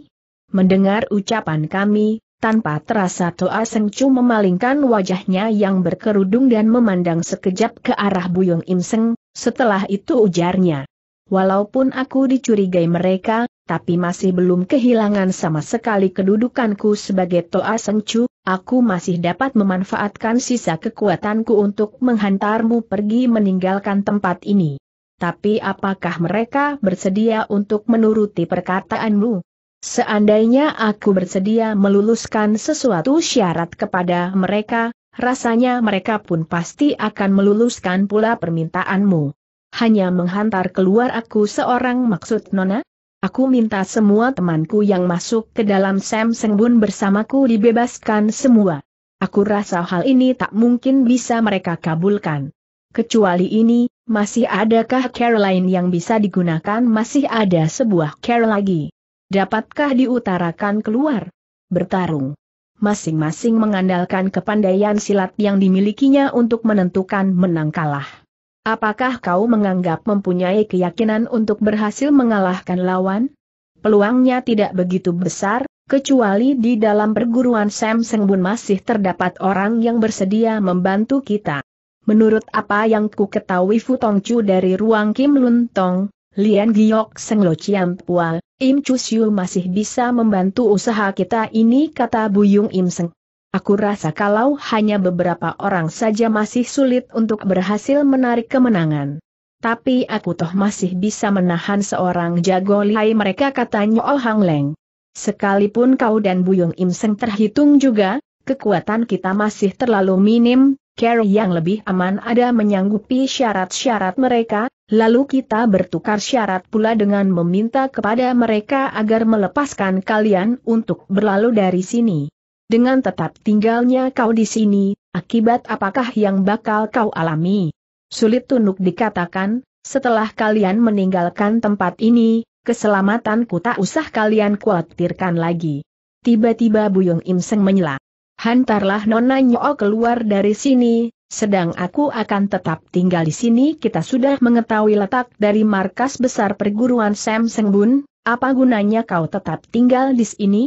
Mendengar ucapan kami, tanpa terasa Toa Seng Chu memalingkan wajahnya yang berkerudung dan memandang sekejap ke arah Buyung Im Seng, setelah itu ujarnya. Walaupun aku dicurigai mereka, tapi masih belum kehilangan sama sekali kedudukanku sebagai Toa Sengcu, aku masih dapat memanfaatkan sisa kekuatanku untuk menghantarmu pergi meninggalkan tempat ini. Tapi apakah mereka bersedia untuk menuruti perkataanmu? Seandainya aku bersedia meluluskan sesuatu syarat kepada mereka, rasanya mereka pun pasti akan meluluskan pula permintaanmu. Hanya menghantar keluar aku seorang maksud Nona? Aku minta semua temanku yang masuk ke dalam Sam Sengbun bersamaku dibebaskan semua. Aku rasa hal ini tak mungkin bisa mereka kabulkan. Kecuali ini, masih adakah Caroline yang bisa digunakan masih ada sebuah care lagi. Dapatkah diutarakan keluar? Bertarung. Masing-masing mengandalkan kepandaian silat yang dimilikinya untuk menentukan menang kalah. Apakah kau menganggap mempunyai keyakinan untuk berhasil mengalahkan lawan? Peluangnya tidak begitu besar, kecuali di dalam perguruan Sam Sengbun masih terdapat orang yang bersedia membantu kita. Menurut apa yang ku ketahui Fu Tong Chu dari ruang Kim Lun Tong, Lian Giok Seng Lo Chiam Pual, Im Chu Siu masih bisa membantu usaha kita ini kata Bu Buyung Im Seng. Aku rasa kalau hanya beberapa orang saja masih sulit untuk berhasil menarik kemenangan. Tapi aku toh masih bisa menahan seorang jago lihai mereka katanya Oh Hang Leng. Sekalipun kau dan Buyung Im Seng terhitung juga, kekuatan kita masih terlalu minim, Carrie yang lebih aman ada menyanggupi syarat-syarat mereka, lalu kita bertukar syarat pula dengan meminta kepada mereka agar melepaskan kalian untuk berlalu dari sini. Dengan tetap tinggalnya kau di sini, akibat apakah yang bakal kau alami? Sulit tunduk dikatakan, setelah kalian meninggalkan tempat ini, keselamatanku tak usah kalian khawatirkan lagi. Tiba-tiba Buyung Im menyela. Hantarlah Nona Nyo keluar dari sini, sedang aku akan tetap tinggal di sini. Kita sudah mengetahui letak dari markas besar perguruan Sam Seng apa gunanya kau tetap tinggal di sini?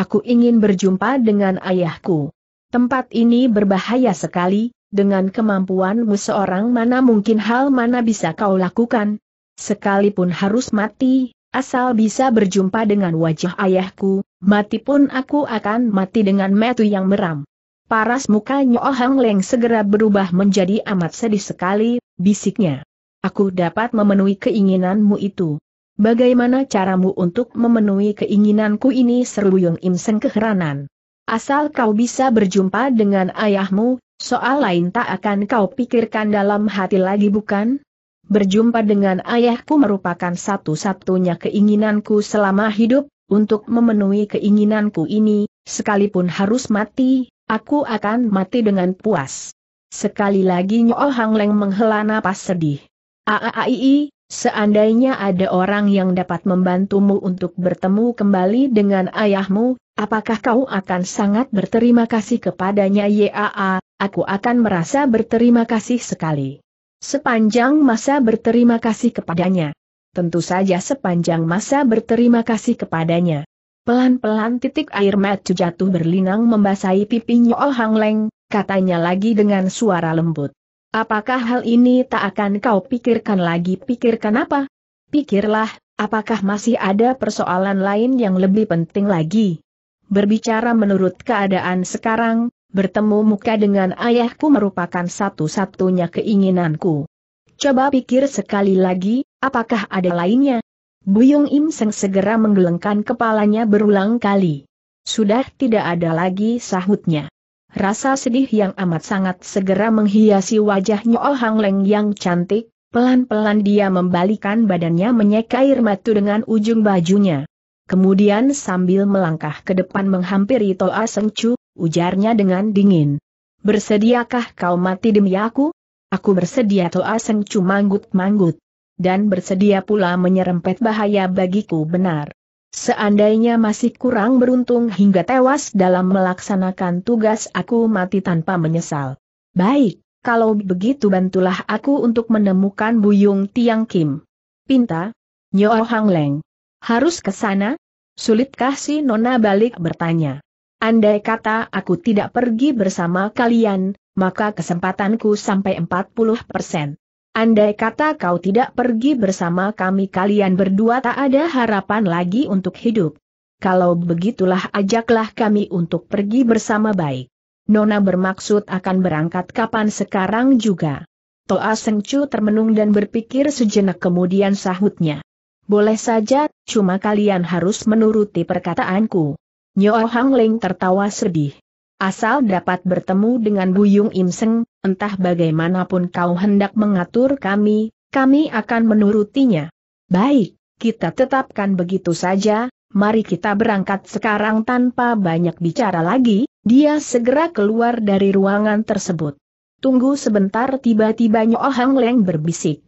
Aku ingin berjumpa dengan ayahku. Tempat ini berbahaya sekali, dengan kemampuanmu seorang mana mungkin hal mana bisa kau lakukan. Sekalipun harus mati, asal bisa berjumpa dengan wajah ayahku, mati pun aku akan mati dengan metu yang meram. Paras mukanya Oh Hang Leng segera berubah menjadi amat sedih sekali, bisiknya. Aku dapat memenuhi keinginanmu itu. Bagaimana caramu untuk memenuhi keinginanku ini seru Yung Im Seng keheranan. Asal kau bisa berjumpa dengan ayahmu, soal lain tak akan kau pikirkan dalam hati lagi bukan? Berjumpa dengan ayahku merupakan satu-satunya keinginanku selama hidup, untuk memenuhi keinginanku ini, sekalipun harus mati, aku akan mati dengan puas. Sekali lagi Nyo Hang Leng menghela napas sedih. Aaii, Seandainya ada orang yang dapat membantumu untuk bertemu kembali dengan ayahmu, apakah kau akan sangat berterima kasih kepadanya YAA, aku akan merasa berterima kasih sekali. Sepanjang masa berterima kasih kepadanya. Tentu saja sepanjang masa berterima kasih kepadanya. Pelan-pelan titik air mata jatuh berlinang membasahi pipinya Oh Hang Leng, katanya lagi dengan suara lembut. Apakah hal ini tak akan kau pikirkan lagi? Pikirkan apa? Pikirlah, apakah masih ada persoalan lain yang lebih penting lagi? Berbicara menurut keadaan sekarang, bertemu muka dengan ayahku merupakan satu-satunya keinginanku. Coba pikir sekali lagi, apakah ada lainnya? Buyung Im Seng segera menggelengkan kepalanya berulang kali. Sudah tidak ada lagi sahutnya. Rasa sedih yang amat sangat segera menghiasi wajahnya Oh Hang Leng yang cantik, pelan-pelan dia membalikan badannya menyeka air mata dengan ujung bajunya. Kemudian sambil melangkah ke depan menghampiri Toa Seng Chu, ujarnya dengan dingin. Bersediakah kau mati demi aku? Aku bersedia Toa Seng Chu manggut-manggut. Dan bersedia pula menyerempet bahaya bagiku benar. Seandainya masih kurang beruntung hingga tewas dalam melaksanakan tugas aku mati tanpa menyesal. Baik, kalau begitu bantulah aku untuk menemukan Buyung Tiang Kim. Pinta, Nyo Hang Leng. Harus ke sana? Sulitkah si Nona balik bertanya. Andai kata aku tidak pergi bersama kalian, maka kesempatanku sampai 40 persen. Andai kata kau tidak pergi bersama kami kalian berdua tak ada harapan lagi untuk hidup. Kalau begitulah ajaklah kami untuk pergi bersama baik. Nona bermaksud akan berangkat kapan sekarang juga. Toa Sengcu termenung dan berpikir sejenak kemudian sahutnya. Boleh saja, cuma kalian harus menuruti perkataanku. Nyo Hang Ling tertawa sedih. Asal dapat bertemu dengan Buyung Imseng, entah bagaimanapun kau hendak mengatur kami, kami akan menurutinya. Baik, kita tetapkan begitu saja, mari kita berangkat sekarang tanpa banyak bicara lagi, dia segera keluar dari ruangan tersebut. Tunggu sebentar tiba-tiba Nyoh Leng berbisik.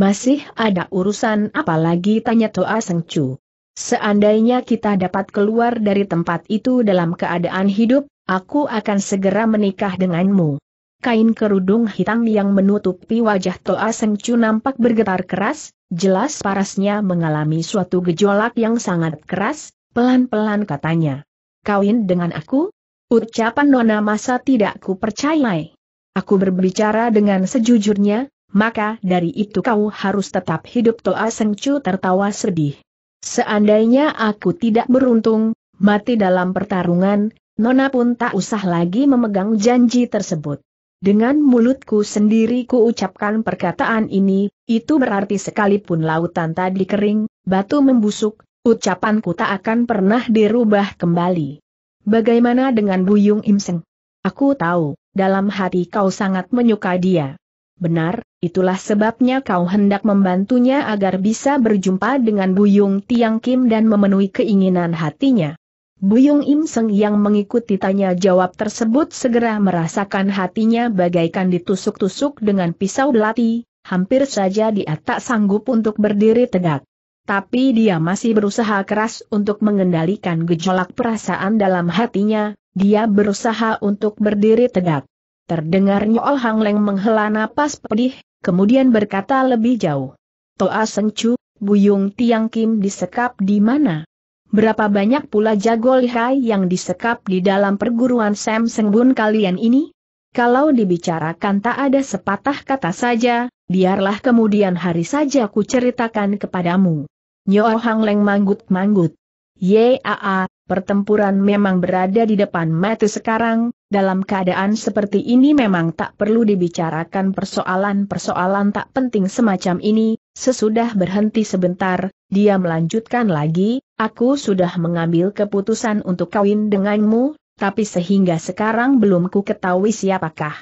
Masih ada urusan apalagi tanya Toa Seng Chu. Seandainya kita dapat keluar dari tempat itu dalam keadaan hidup, aku akan segera menikah denganmu. Kain kerudung hitam yang menutupi wajah Toa Seng Chu nampak bergetar keras, jelas parasnya mengalami suatu gejolak yang sangat keras, pelan-pelan katanya. Kawin dengan aku? Ucapan Nona masa tidak ku percayai. Aku berbicara dengan sejujurnya, maka dari itu kau harus tetap hidup Toa Seng Chu tertawa sedih. Seandainya aku tidak beruntung, mati dalam pertarungan, Nona pun tak usah lagi memegang janji tersebut. Dengan mulutku sendiri ku ucapkan perkataan ini, itu berarti sekalipun lautan tadi kering, batu membusuk, ucapanku tak akan pernah dirubah kembali. Bagaimana dengan Buyung Imseng? Aku tahu, dalam hati kau sangat menyukai dia. Benar, itulah sebabnya kau hendak membantunya agar bisa berjumpa dengan Buyung Tiang Kim dan memenuhi keinginan hatinya. Buyung Im Seng yang mengikuti tanya jawab tersebut segera merasakan hatinya bagaikan ditusuk-tusuk dengan pisau belati, hampir saja dia tak sanggup untuk berdiri tegak. Tapi dia masih berusaha keras untuk mengendalikan gejolak perasaan dalam hatinya, dia berusaha untuk berdiri tegak. Terdengar Nyool Hang Leng menghela napas pedih, kemudian berkata lebih jauh. Toa Sencu, Buyung Tiang Kim disekap di mana? Berapa banyak pula jago lihai yang disekap di dalam perguruan Sam Sengbun kalian ini? Kalau dibicarakan tak ada sepatah kata saja, biarlah kemudian hari saja ku ceritakan kepadamu. Nyo Hang Leng manggut-manggut. Yaa, Pertempuran memang berada di depan mata sekarang, dalam keadaan seperti ini memang tak perlu dibicarakan persoalan-persoalan tak penting semacam ini, sesudah berhenti sebentar, dia melanjutkan lagi, aku sudah mengambil keputusan untuk kawin denganmu, tapi sehingga sekarang belum ku ketahui siapakah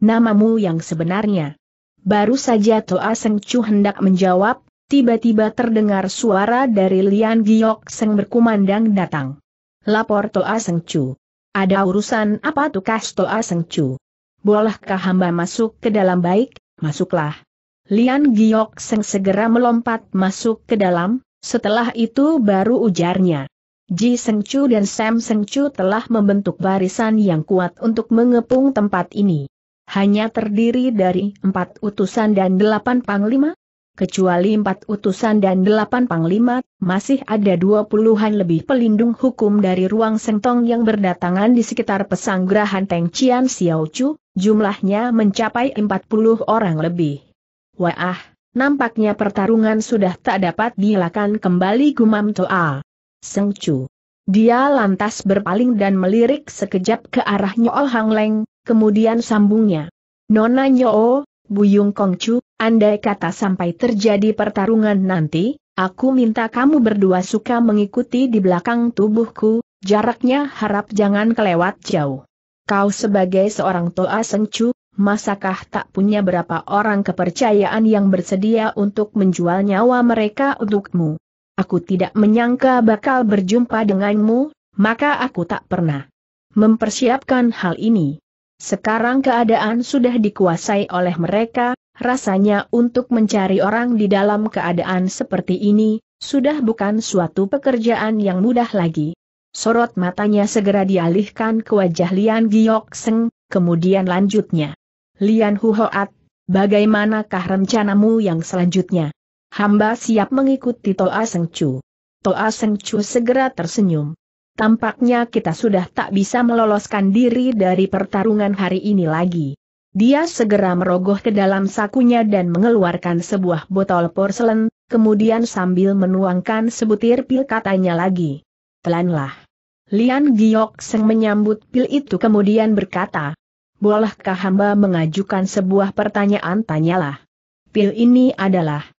namamu yang sebenarnya. Baru saja Toa Seng Chu hendak menjawab, tiba-tiba terdengar suara dari Lian Giok Seng berkumandang datang. Lapor Toa Seng Chu. Ada urusan apa tukas Toa Seng Chu? Bolehkah hamba masuk ke dalam baik? Masuklah. Lian Giok Seng segera melompat masuk ke dalam, setelah itu baru ujarnya. Ji Seng Chu dan Sam Seng Chu telah membentuk barisan yang kuat untuk mengepung tempat ini. Hanya terdiri dari empat utusan dan delapan panglima, kecuali empat utusan dan delapan panglima, masih ada dua puluhan lebih pelindung hukum dari ruang sentong yang berdatangan di sekitar pesanggrahan Teng Cian Chu, jumlahnya mencapai empat puluh orang lebih. Wah, nampaknya pertarungan sudah tak dapat dilakukan kembali gumam Toa. Seng Chu. Dia lantas berpaling dan melirik sekejap ke arah Nyo Hang Leng, kemudian sambungnya. Nona Nyo, Buyung Kongcu, andai kata sampai terjadi pertarungan nanti, aku minta kamu berdua suka mengikuti di belakang tubuhku, jaraknya harap jangan kelewat jauh. Kau sebagai seorang Toa Sengcu, masakah tak punya berapa orang kepercayaan yang bersedia untuk menjual nyawa mereka untukmu? Aku tidak menyangka bakal berjumpa denganmu, maka aku tak pernah mempersiapkan hal ini. Sekarang keadaan sudah dikuasai oleh mereka, rasanya untuk mencari orang di dalam keadaan seperti ini, sudah bukan suatu pekerjaan yang mudah lagi. Sorot matanya segera dialihkan ke wajah Lian Giok Seng, kemudian lanjutnya. Lian Huhoat, bagaimanakah rencanamu yang selanjutnya? Hamba siap mengikuti Toa Seng Chu. Toa Seng Chu segera tersenyum. Tampaknya kita sudah tak bisa meloloskan diri dari pertarungan hari ini lagi. Dia segera merogoh ke dalam sakunya dan mengeluarkan sebuah botol porselen, kemudian sambil menuangkan sebutir pil katanya lagi. Pelanlah. Lian Giok Seng menyambut pil itu kemudian berkata, Bolehkah hamba mengajukan sebuah pertanyaan tanyalah. Pil ini adalah,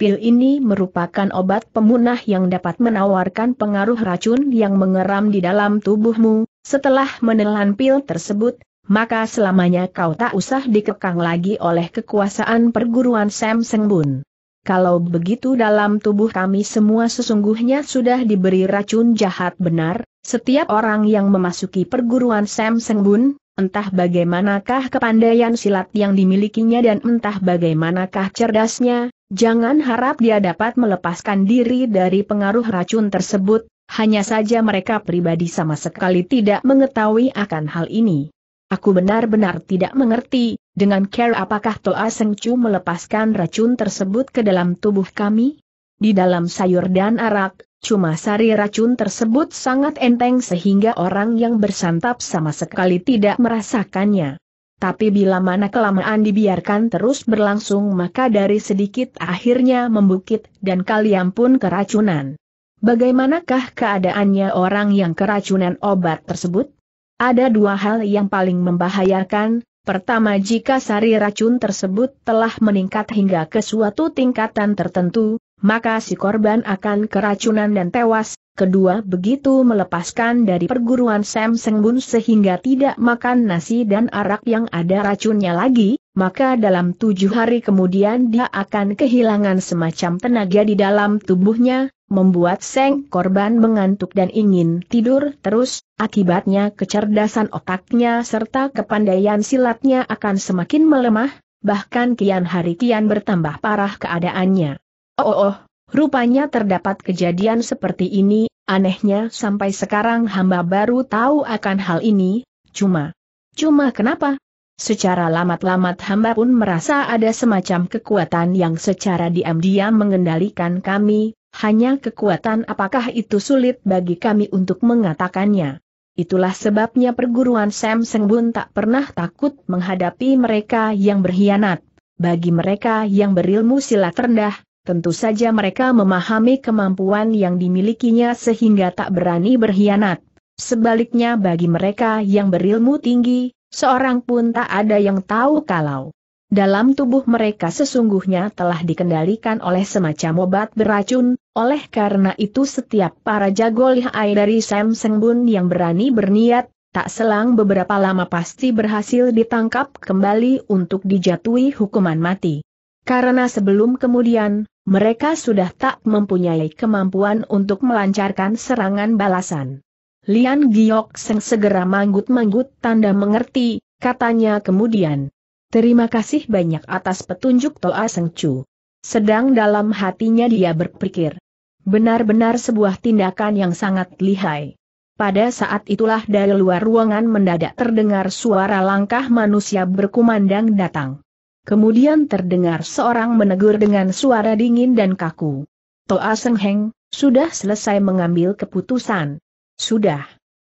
Pil ini merupakan obat pemunah yang dapat menawarkan pengaruh racun yang mengeram di dalam tubuhmu. Setelah menelan pil tersebut, maka selamanya kau tak usah dikekang lagi oleh kekuasaan perguruan Sam Sengbun. Kalau begitu dalam tubuh kami semua sesungguhnya sudah diberi racun jahat benar, setiap orang yang memasuki perguruan Sam Sengbun, entah bagaimanakah kepandaian silat yang dimilikinya dan entah bagaimanakah cerdasnya, Jangan harap dia dapat melepaskan diri dari pengaruh racun tersebut, hanya saja mereka pribadi sama sekali tidak mengetahui akan hal ini. Aku benar-benar tidak mengerti, dengan care apakah Toa Sengcu melepaskan racun tersebut ke dalam tubuh kami? Di dalam sayur dan arak, Cuma sari racun tersebut sangat enteng sehingga orang yang bersantap sama sekali tidak merasakannya. Tapi bila mana kelamaan dibiarkan terus berlangsung maka dari sedikit akhirnya membukit dan kalian pun keracunan. Bagaimanakah keadaannya orang yang keracunan obat tersebut? Ada dua hal yang paling membahayakan, pertama jika sari racun tersebut telah meningkat hingga ke suatu tingkatan tertentu, maka si korban akan keracunan dan tewas, kedua begitu melepaskan dari perguruan Sam Sengbun sehingga tidak makan nasi dan arak yang ada racunnya lagi, maka dalam tujuh hari kemudian dia akan kehilangan semacam tenaga di dalam tubuhnya, membuat Seng korban mengantuk dan ingin tidur terus, akibatnya kecerdasan otaknya serta kepandaian silatnya akan semakin melemah, bahkan kian hari kian bertambah parah keadaannya. Oh, oh, oh Rupanya terdapat kejadian seperti ini, anehnya sampai sekarang hamba baru tahu akan hal ini, cuma. Cuma kenapa? Secara lamat-lamat hamba pun merasa ada semacam kekuatan yang secara diam-diam mengendalikan kami, hanya kekuatan apakah itu sulit bagi kami untuk mengatakannya. Itulah sebabnya perguruan Sam Sengbun tak pernah takut menghadapi mereka yang berkhianat. Bagi mereka yang berilmu sila rendah, tentu saja mereka memahami kemampuan yang dimilikinya sehingga tak berani berkhianat. Sebaliknya bagi mereka yang berilmu tinggi, seorang pun tak ada yang tahu kalau dalam tubuh mereka sesungguhnya telah dikendalikan oleh semacam obat beracun, oleh karena itu setiap para jago lihai dari Sam Bun yang berani berniat, tak selang beberapa lama pasti berhasil ditangkap kembali untuk dijatuhi hukuman mati. Karena sebelum kemudian, mereka sudah tak mempunyai kemampuan untuk melancarkan serangan balasan. Lian Giok Seng segera manggut-manggut tanda mengerti, katanya kemudian. Terima kasih banyak atas petunjuk Toa Seng Chu. Sedang dalam hatinya dia berpikir. Benar-benar sebuah tindakan yang sangat lihai. Pada saat itulah dari luar ruangan mendadak terdengar suara langkah manusia berkumandang datang. Kemudian terdengar seorang menegur dengan suara dingin dan kaku. Toa Seng Heng, sudah selesai mengambil keputusan. Sudah.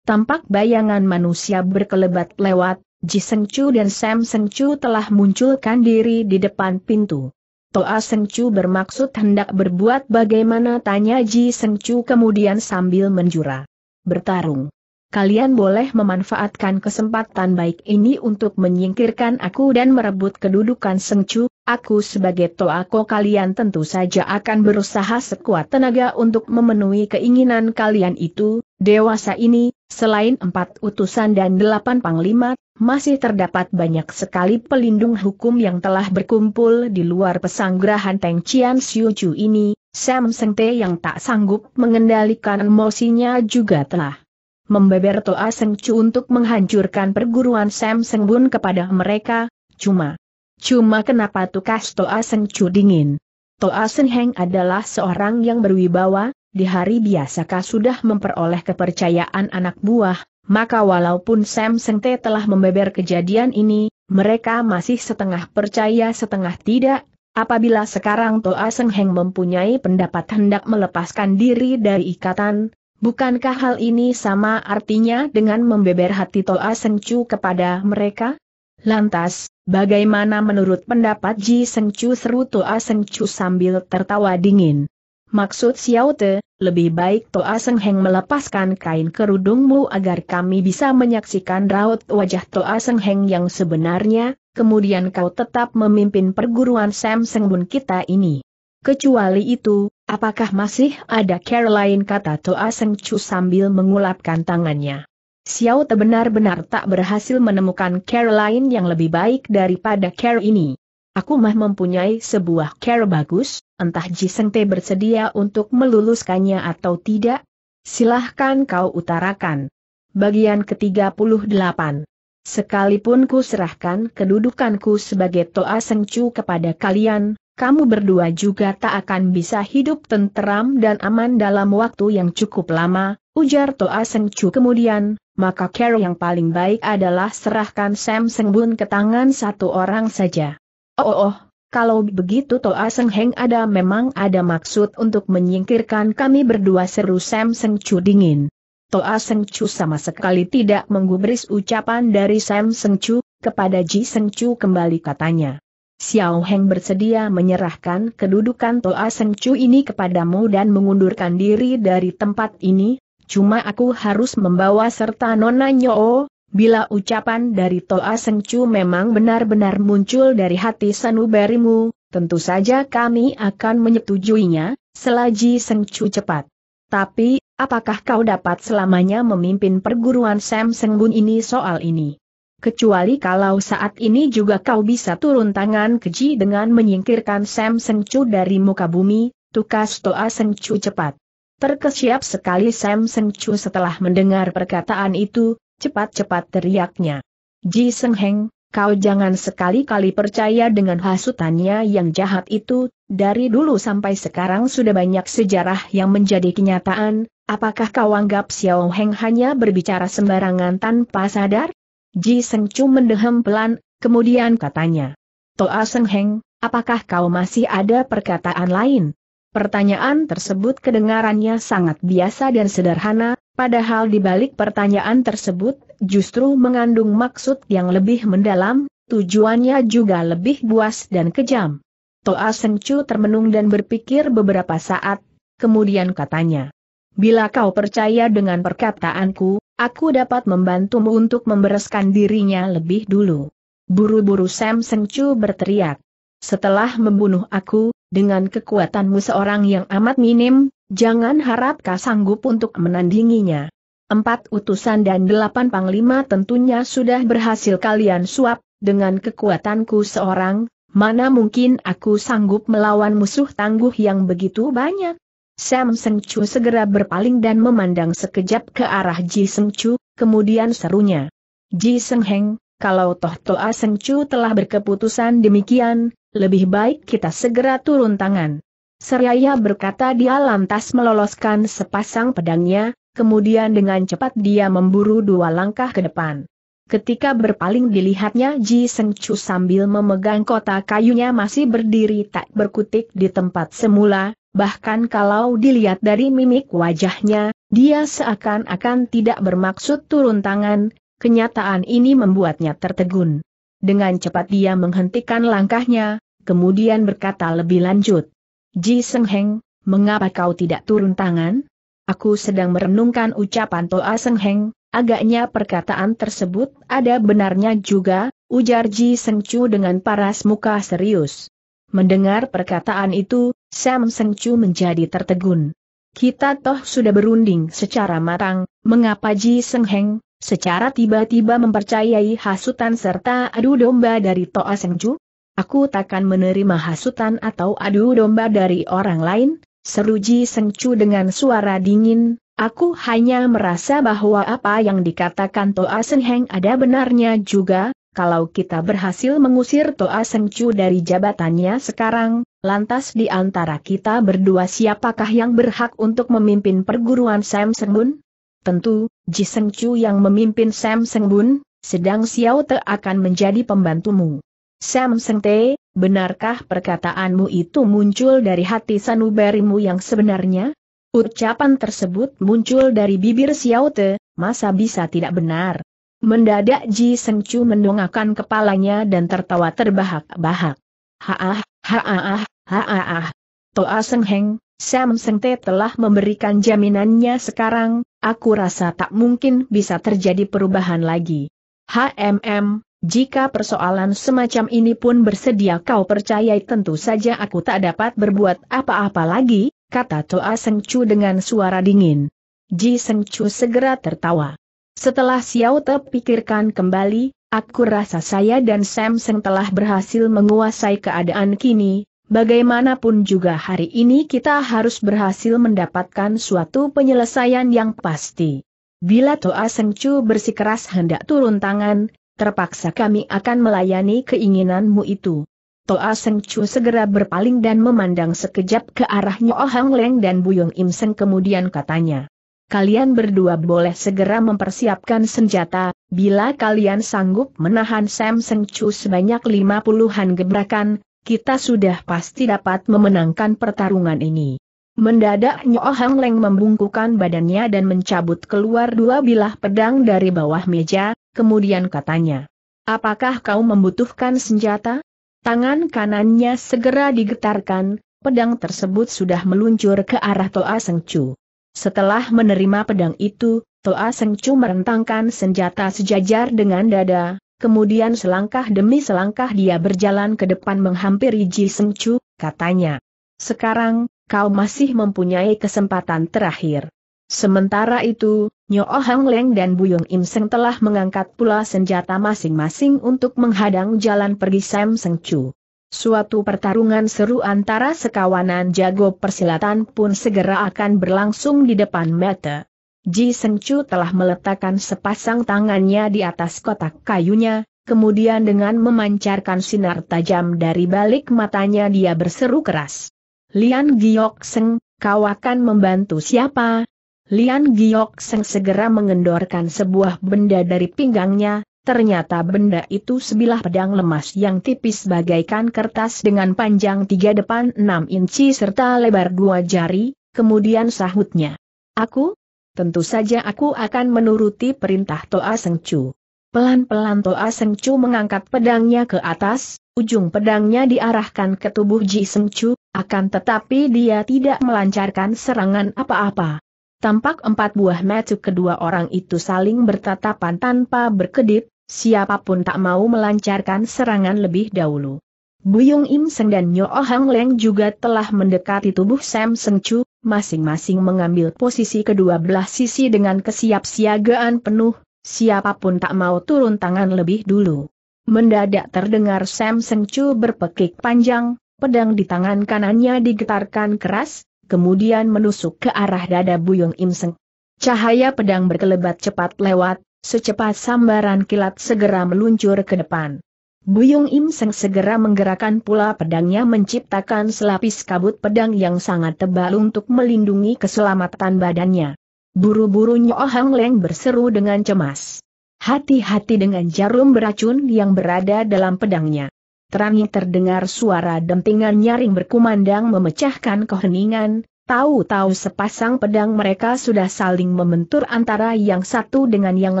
Tampak bayangan manusia berkelebat lewat, Ji Seng Chu dan Sam Seng Chu telah munculkan diri di depan pintu. Toa Seng Chu bermaksud hendak berbuat bagaimana tanya Ji Seng Chu kemudian sambil menjura. Bertarung kalian boleh memanfaatkan kesempatan baik ini untuk menyingkirkan aku dan merebut kedudukan Sengcu, aku sebagai toako kalian tentu saja akan berusaha sekuat tenaga untuk memenuhi keinginan kalian itu, dewasa ini, selain empat utusan dan delapan panglima, masih terdapat banyak sekali pelindung hukum yang telah berkumpul di luar pesanggrahan Teng Chian Siu Chu ini, Sam Sengte yang tak sanggup mengendalikan emosinya juga telah membeber Toa Seng Chu untuk menghancurkan perguruan Sam Seng Bun kepada mereka, cuma. Cuma kenapa tukas Toa Seng Chu dingin? Toa Seng Heng adalah seorang yang berwibawa, di hari biasa kah sudah memperoleh kepercayaan anak buah, maka walaupun Sam Seng Te telah membeber kejadian ini, mereka masih setengah percaya setengah tidak, Apabila sekarang Toa Seng Heng mempunyai pendapat hendak melepaskan diri dari ikatan, Bukankah hal ini sama artinya dengan membeber hati Toa Sengcu kepada mereka? Lantas, bagaimana menurut pendapat Ji Sengcu seru Toa Sengcu sambil tertawa dingin? Maksud Xiao Te, lebih baik Toa Sengheng melepaskan kain kerudungmu agar kami bisa menyaksikan raut wajah Toa Sengheng yang sebenarnya, kemudian kau tetap memimpin perguruan Sam Sengbun kita ini. Kecuali itu, Apakah masih ada Caroline kata Toa Seng Chu sambil mengulapkan tangannya. Xiao Te benar-benar tak berhasil menemukan Caroline yang lebih baik daripada Care ini. Aku mah mempunyai sebuah care bagus, entah Ji Seng Te bersedia untuk meluluskannya atau tidak? Silahkan kau utarakan. Bagian ke-38. Sekalipun ku serahkan kedudukanku sebagai Toa Seng Chu kepada kalian, kamu berdua juga tak akan bisa hidup tenteram dan aman dalam waktu yang cukup lama, ujar Toa Seng Chu kemudian, maka cara yang paling baik adalah serahkan Sam Seng Bun ke tangan satu orang saja. Oh, oh, oh kalau begitu Toa Seng Heng ada memang ada maksud untuk menyingkirkan kami berdua seru Sam Seng Chu dingin. Toa Seng Chu sama sekali tidak menggubris ucapan dari Sam Seng Chu, kepada Ji Seng Chu kembali katanya. Xiao Heng bersedia menyerahkan kedudukan Toa Seng Chu ini kepadamu dan mengundurkan diri dari tempat ini, cuma aku harus membawa serta Nona Nyoo, bila ucapan dari Toa Seng Chu memang benar-benar muncul dari hati sanubarimu, tentu saja kami akan menyetujuinya, selagi Seng Chu cepat. Tapi, apakah kau dapat selamanya memimpin perguruan Sam Bun ini soal ini? Kecuali kalau saat ini juga kau bisa turun tangan keji dengan menyingkirkan Sam Chu dari muka bumi, tukas Toa Chu cepat. Terkesiap sekali Sam Chu setelah mendengar perkataan itu, cepat-cepat teriaknya. Ji Heng, kau jangan sekali-kali percaya dengan hasutannya yang jahat itu, dari dulu sampai sekarang sudah banyak sejarah yang menjadi kenyataan, apakah kau anggap Xiao Heng hanya berbicara sembarangan tanpa sadar? Ji Seng Chu mendehem pelan, kemudian katanya. Toa Seng Heng, apakah kau masih ada perkataan lain? Pertanyaan tersebut kedengarannya sangat biasa dan sederhana, padahal di balik pertanyaan tersebut justru mengandung maksud yang lebih mendalam, tujuannya juga lebih buas dan kejam. Toa Seng Chu termenung dan berpikir beberapa saat, kemudian katanya. Bila kau percaya dengan perkataanku, Aku dapat membantumu untuk membereskan dirinya lebih dulu. Buru-buru Sam Sengcu berteriak. Setelah membunuh aku, dengan kekuatanmu seorang yang amat minim, jangan harap kau sanggup untuk menandinginya. Empat utusan dan delapan panglima tentunya sudah berhasil kalian suap, dengan kekuatanku seorang, mana mungkin aku sanggup melawan musuh tangguh yang begitu banyak? Sam Seng Chu segera berpaling dan memandang sekejap ke arah Ji Seng Chu, kemudian serunya. Ji Seng Heng, kalau Toh Toa Seng Chu telah berkeputusan demikian, lebih baik kita segera turun tangan. Seraya berkata dia lantas meloloskan sepasang pedangnya, kemudian dengan cepat dia memburu dua langkah ke depan. Ketika berpaling dilihatnya Ji Seng Chu sambil memegang kotak kayunya masih berdiri tak berkutik di tempat semula, bahkan kalau dilihat dari mimik wajahnya, dia seakan-akan tidak bermaksud turun tangan, kenyataan ini membuatnya tertegun. Dengan cepat dia menghentikan langkahnya, kemudian berkata lebih lanjut. Ji Seng Heng, mengapa kau tidak turun tangan? Aku sedang merenungkan ucapan Toa Seng Heng, agaknya perkataan tersebut ada benarnya juga, ujar Ji Seng Chu dengan paras muka serius. Mendengar perkataan itu, Sam Seng Chu menjadi tertegun. Kita toh sudah berunding secara matang, mengapa Ji Seng Heng, secara tiba-tiba mempercayai hasutan serta adu domba dari Toa Seng Chu? Aku takkan menerima hasutan atau adu domba dari orang lain, Seru Ji Sengcu dengan suara dingin, aku hanya merasa bahwa apa yang dikatakan Toa Senheng ada benarnya juga, kalau kita berhasil mengusir Toa Sengcu dari jabatannya sekarang, lantas di antara kita berdua siapakah yang berhak untuk memimpin perguruan Sam Sengbun? Tentu, Ji Sengcu yang memimpin Sam Sengbun, sedang Xiao Te akan menjadi pembantumu. Sam Sengte, benarkah perkataanmu itu muncul dari hati sanubarimu yang sebenarnya? Ucapan tersebut muncul dari bibir Te, masa bisa tidak benar? Mendadak Ji Seng Chu mendongakkan kepalanya dan tertawa terbahak-bahak. Haah, haah, haah. Toa Seng Heng, Sam Seng Te telah memberikan jaminannya sekarang, aku rasa tak mungkin bisa terjadi perubahan lagi. HMM, jika persoalan semacam ini pun bersedia kau percayai tentu saja aku tak dapat berbuat apa-apa lagi, kata Toa Seng Chu dengan suara dingin. Ji Seng Chu segera tertawa. Setelah Xiao Te pikirkan kembali, aku rasa saya dan Sam Seng telah berhasil menguasai keadaan kini, bagaimanapun juga hari ini kita harus berhasil mendapatkan suatu penyelesaian yang pasti. Bila Toa Seng Chu bersikeras hendak turun tangan, terpaksa kami akan melayani keinginanmu itu. Toa Seng Chu segera berpaling dan memandang sekejap ke arah Nyo Hang Leng dan Buyong Im Seng kemudian katanya. Kalian berdua boleh segera mempersiapkan senjata, bila kalian sanggup menahan Sam Seng Chu sebanyak lima puluhan gebrakan, kita sudah pasti dapat memenangkan pertarungan ini. Mendadak Nyo Hang Leng membungkukan badannya dan mencabut keluar dua bilah pedang dari bawah meja, kemudian katanya. Apakah kau membutuhkan senjata? Tangan kanannya segera digetarkan, pedang tersebut sudah meluncur ke arah Toa Seng Chu. Setelah menerima pedang itu, Toa Seng Chu merentangkan senjata sejajar dengan dada, kemudian selangkah demi selangkah dia berjalan ke depan menghampiri Ji Seng Chu, katanya. Sekarang, kau masih mempunyai kesempatan terakhir. Sementara itu, Nyo Hang Leng dan Buyung Im Seng telah mengangkat pula senjata masing-masing untuk menghadang jalan pergi Sam Seng Chu. Suatu pertarungan seru antara sekawanan jago persilatan pun segera akan berlangsung di depan mata. Ji Seng Chu telah meletakkan sepasang tangannya di atas kotak kayunya, kemudian dengan memancarkan sinar tajam dari balik matanya dia berseru keras. Lian Giok Seng, kau akan membantu siapa? Lian Giok Seng segera mengendorkan sebuah benda dari pinggangnya, ternyata benda itu sebilah pedang lemas yang tipis bagaikan kertas dengan panjang tiga depan enam inci serta lebar dua jari, kemudian sahutnya. Aku? Tentu saja aku akan menuruti perintah Toa Chu. Pelan-pelan Toa Seng Chu mengangkat pedangnya ke atas, ujung pedangnya diarahkan ke tubuh Ji Seng Chu, akan tetapi dia tidak melancarkan serangan apa-apa. Tampak empat buah mata kedua orang itu saling bertatapan tanpa berkedip, siapapun tak mau melancarkan serangan lebih dahulu. Buyung Im Seng dan Nyo oh Leng juga telah mendekati tubuh Sam Seng Chu, masing-masing mengambil posisi kedua belah sisi dengan kesiapsiagaan penuh, siapapun tak mau turun tangan lebih dulu. Mendadak terdengar Sam Sengcu berpekik panjang, pedang di tangan kanannya digetarkan keras, kemudian menusuk ke arah dada Buyung Im Seng. Cahaya pedang berkelebat cepat lewat, secepat sambaran kilat segera meluncur ke depan. Buyung Im Seng segera menggerakkan pula pedangnya menciptakan selapis kabut pedang yang sangat tebal untuk melindungi keselamatan badannya. Buru-buru Nyo Hang Leng berseru dengan cemas. Hati-hati dengan jarum beracun yang berada dalam pedangnya. Terangi terdengar suara dentingan nyaring berkumandang memecahkan keheningan, tahu-tahu sepasang pedang mereka sudah saling membentur antara yang satu dengan yang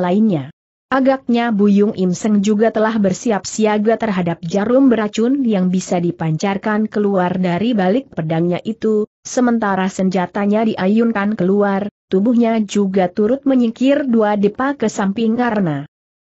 lainnya. Agaknya Buyung Im Seng juga telah bersiap siaga terhadap jarum beracun yang bisa dipancarkan keluar dari balik pedangnya itu, Sementara senjatanya diayunkan keluar, tubuhnya juga turut menyingkir dua depa ke samping karena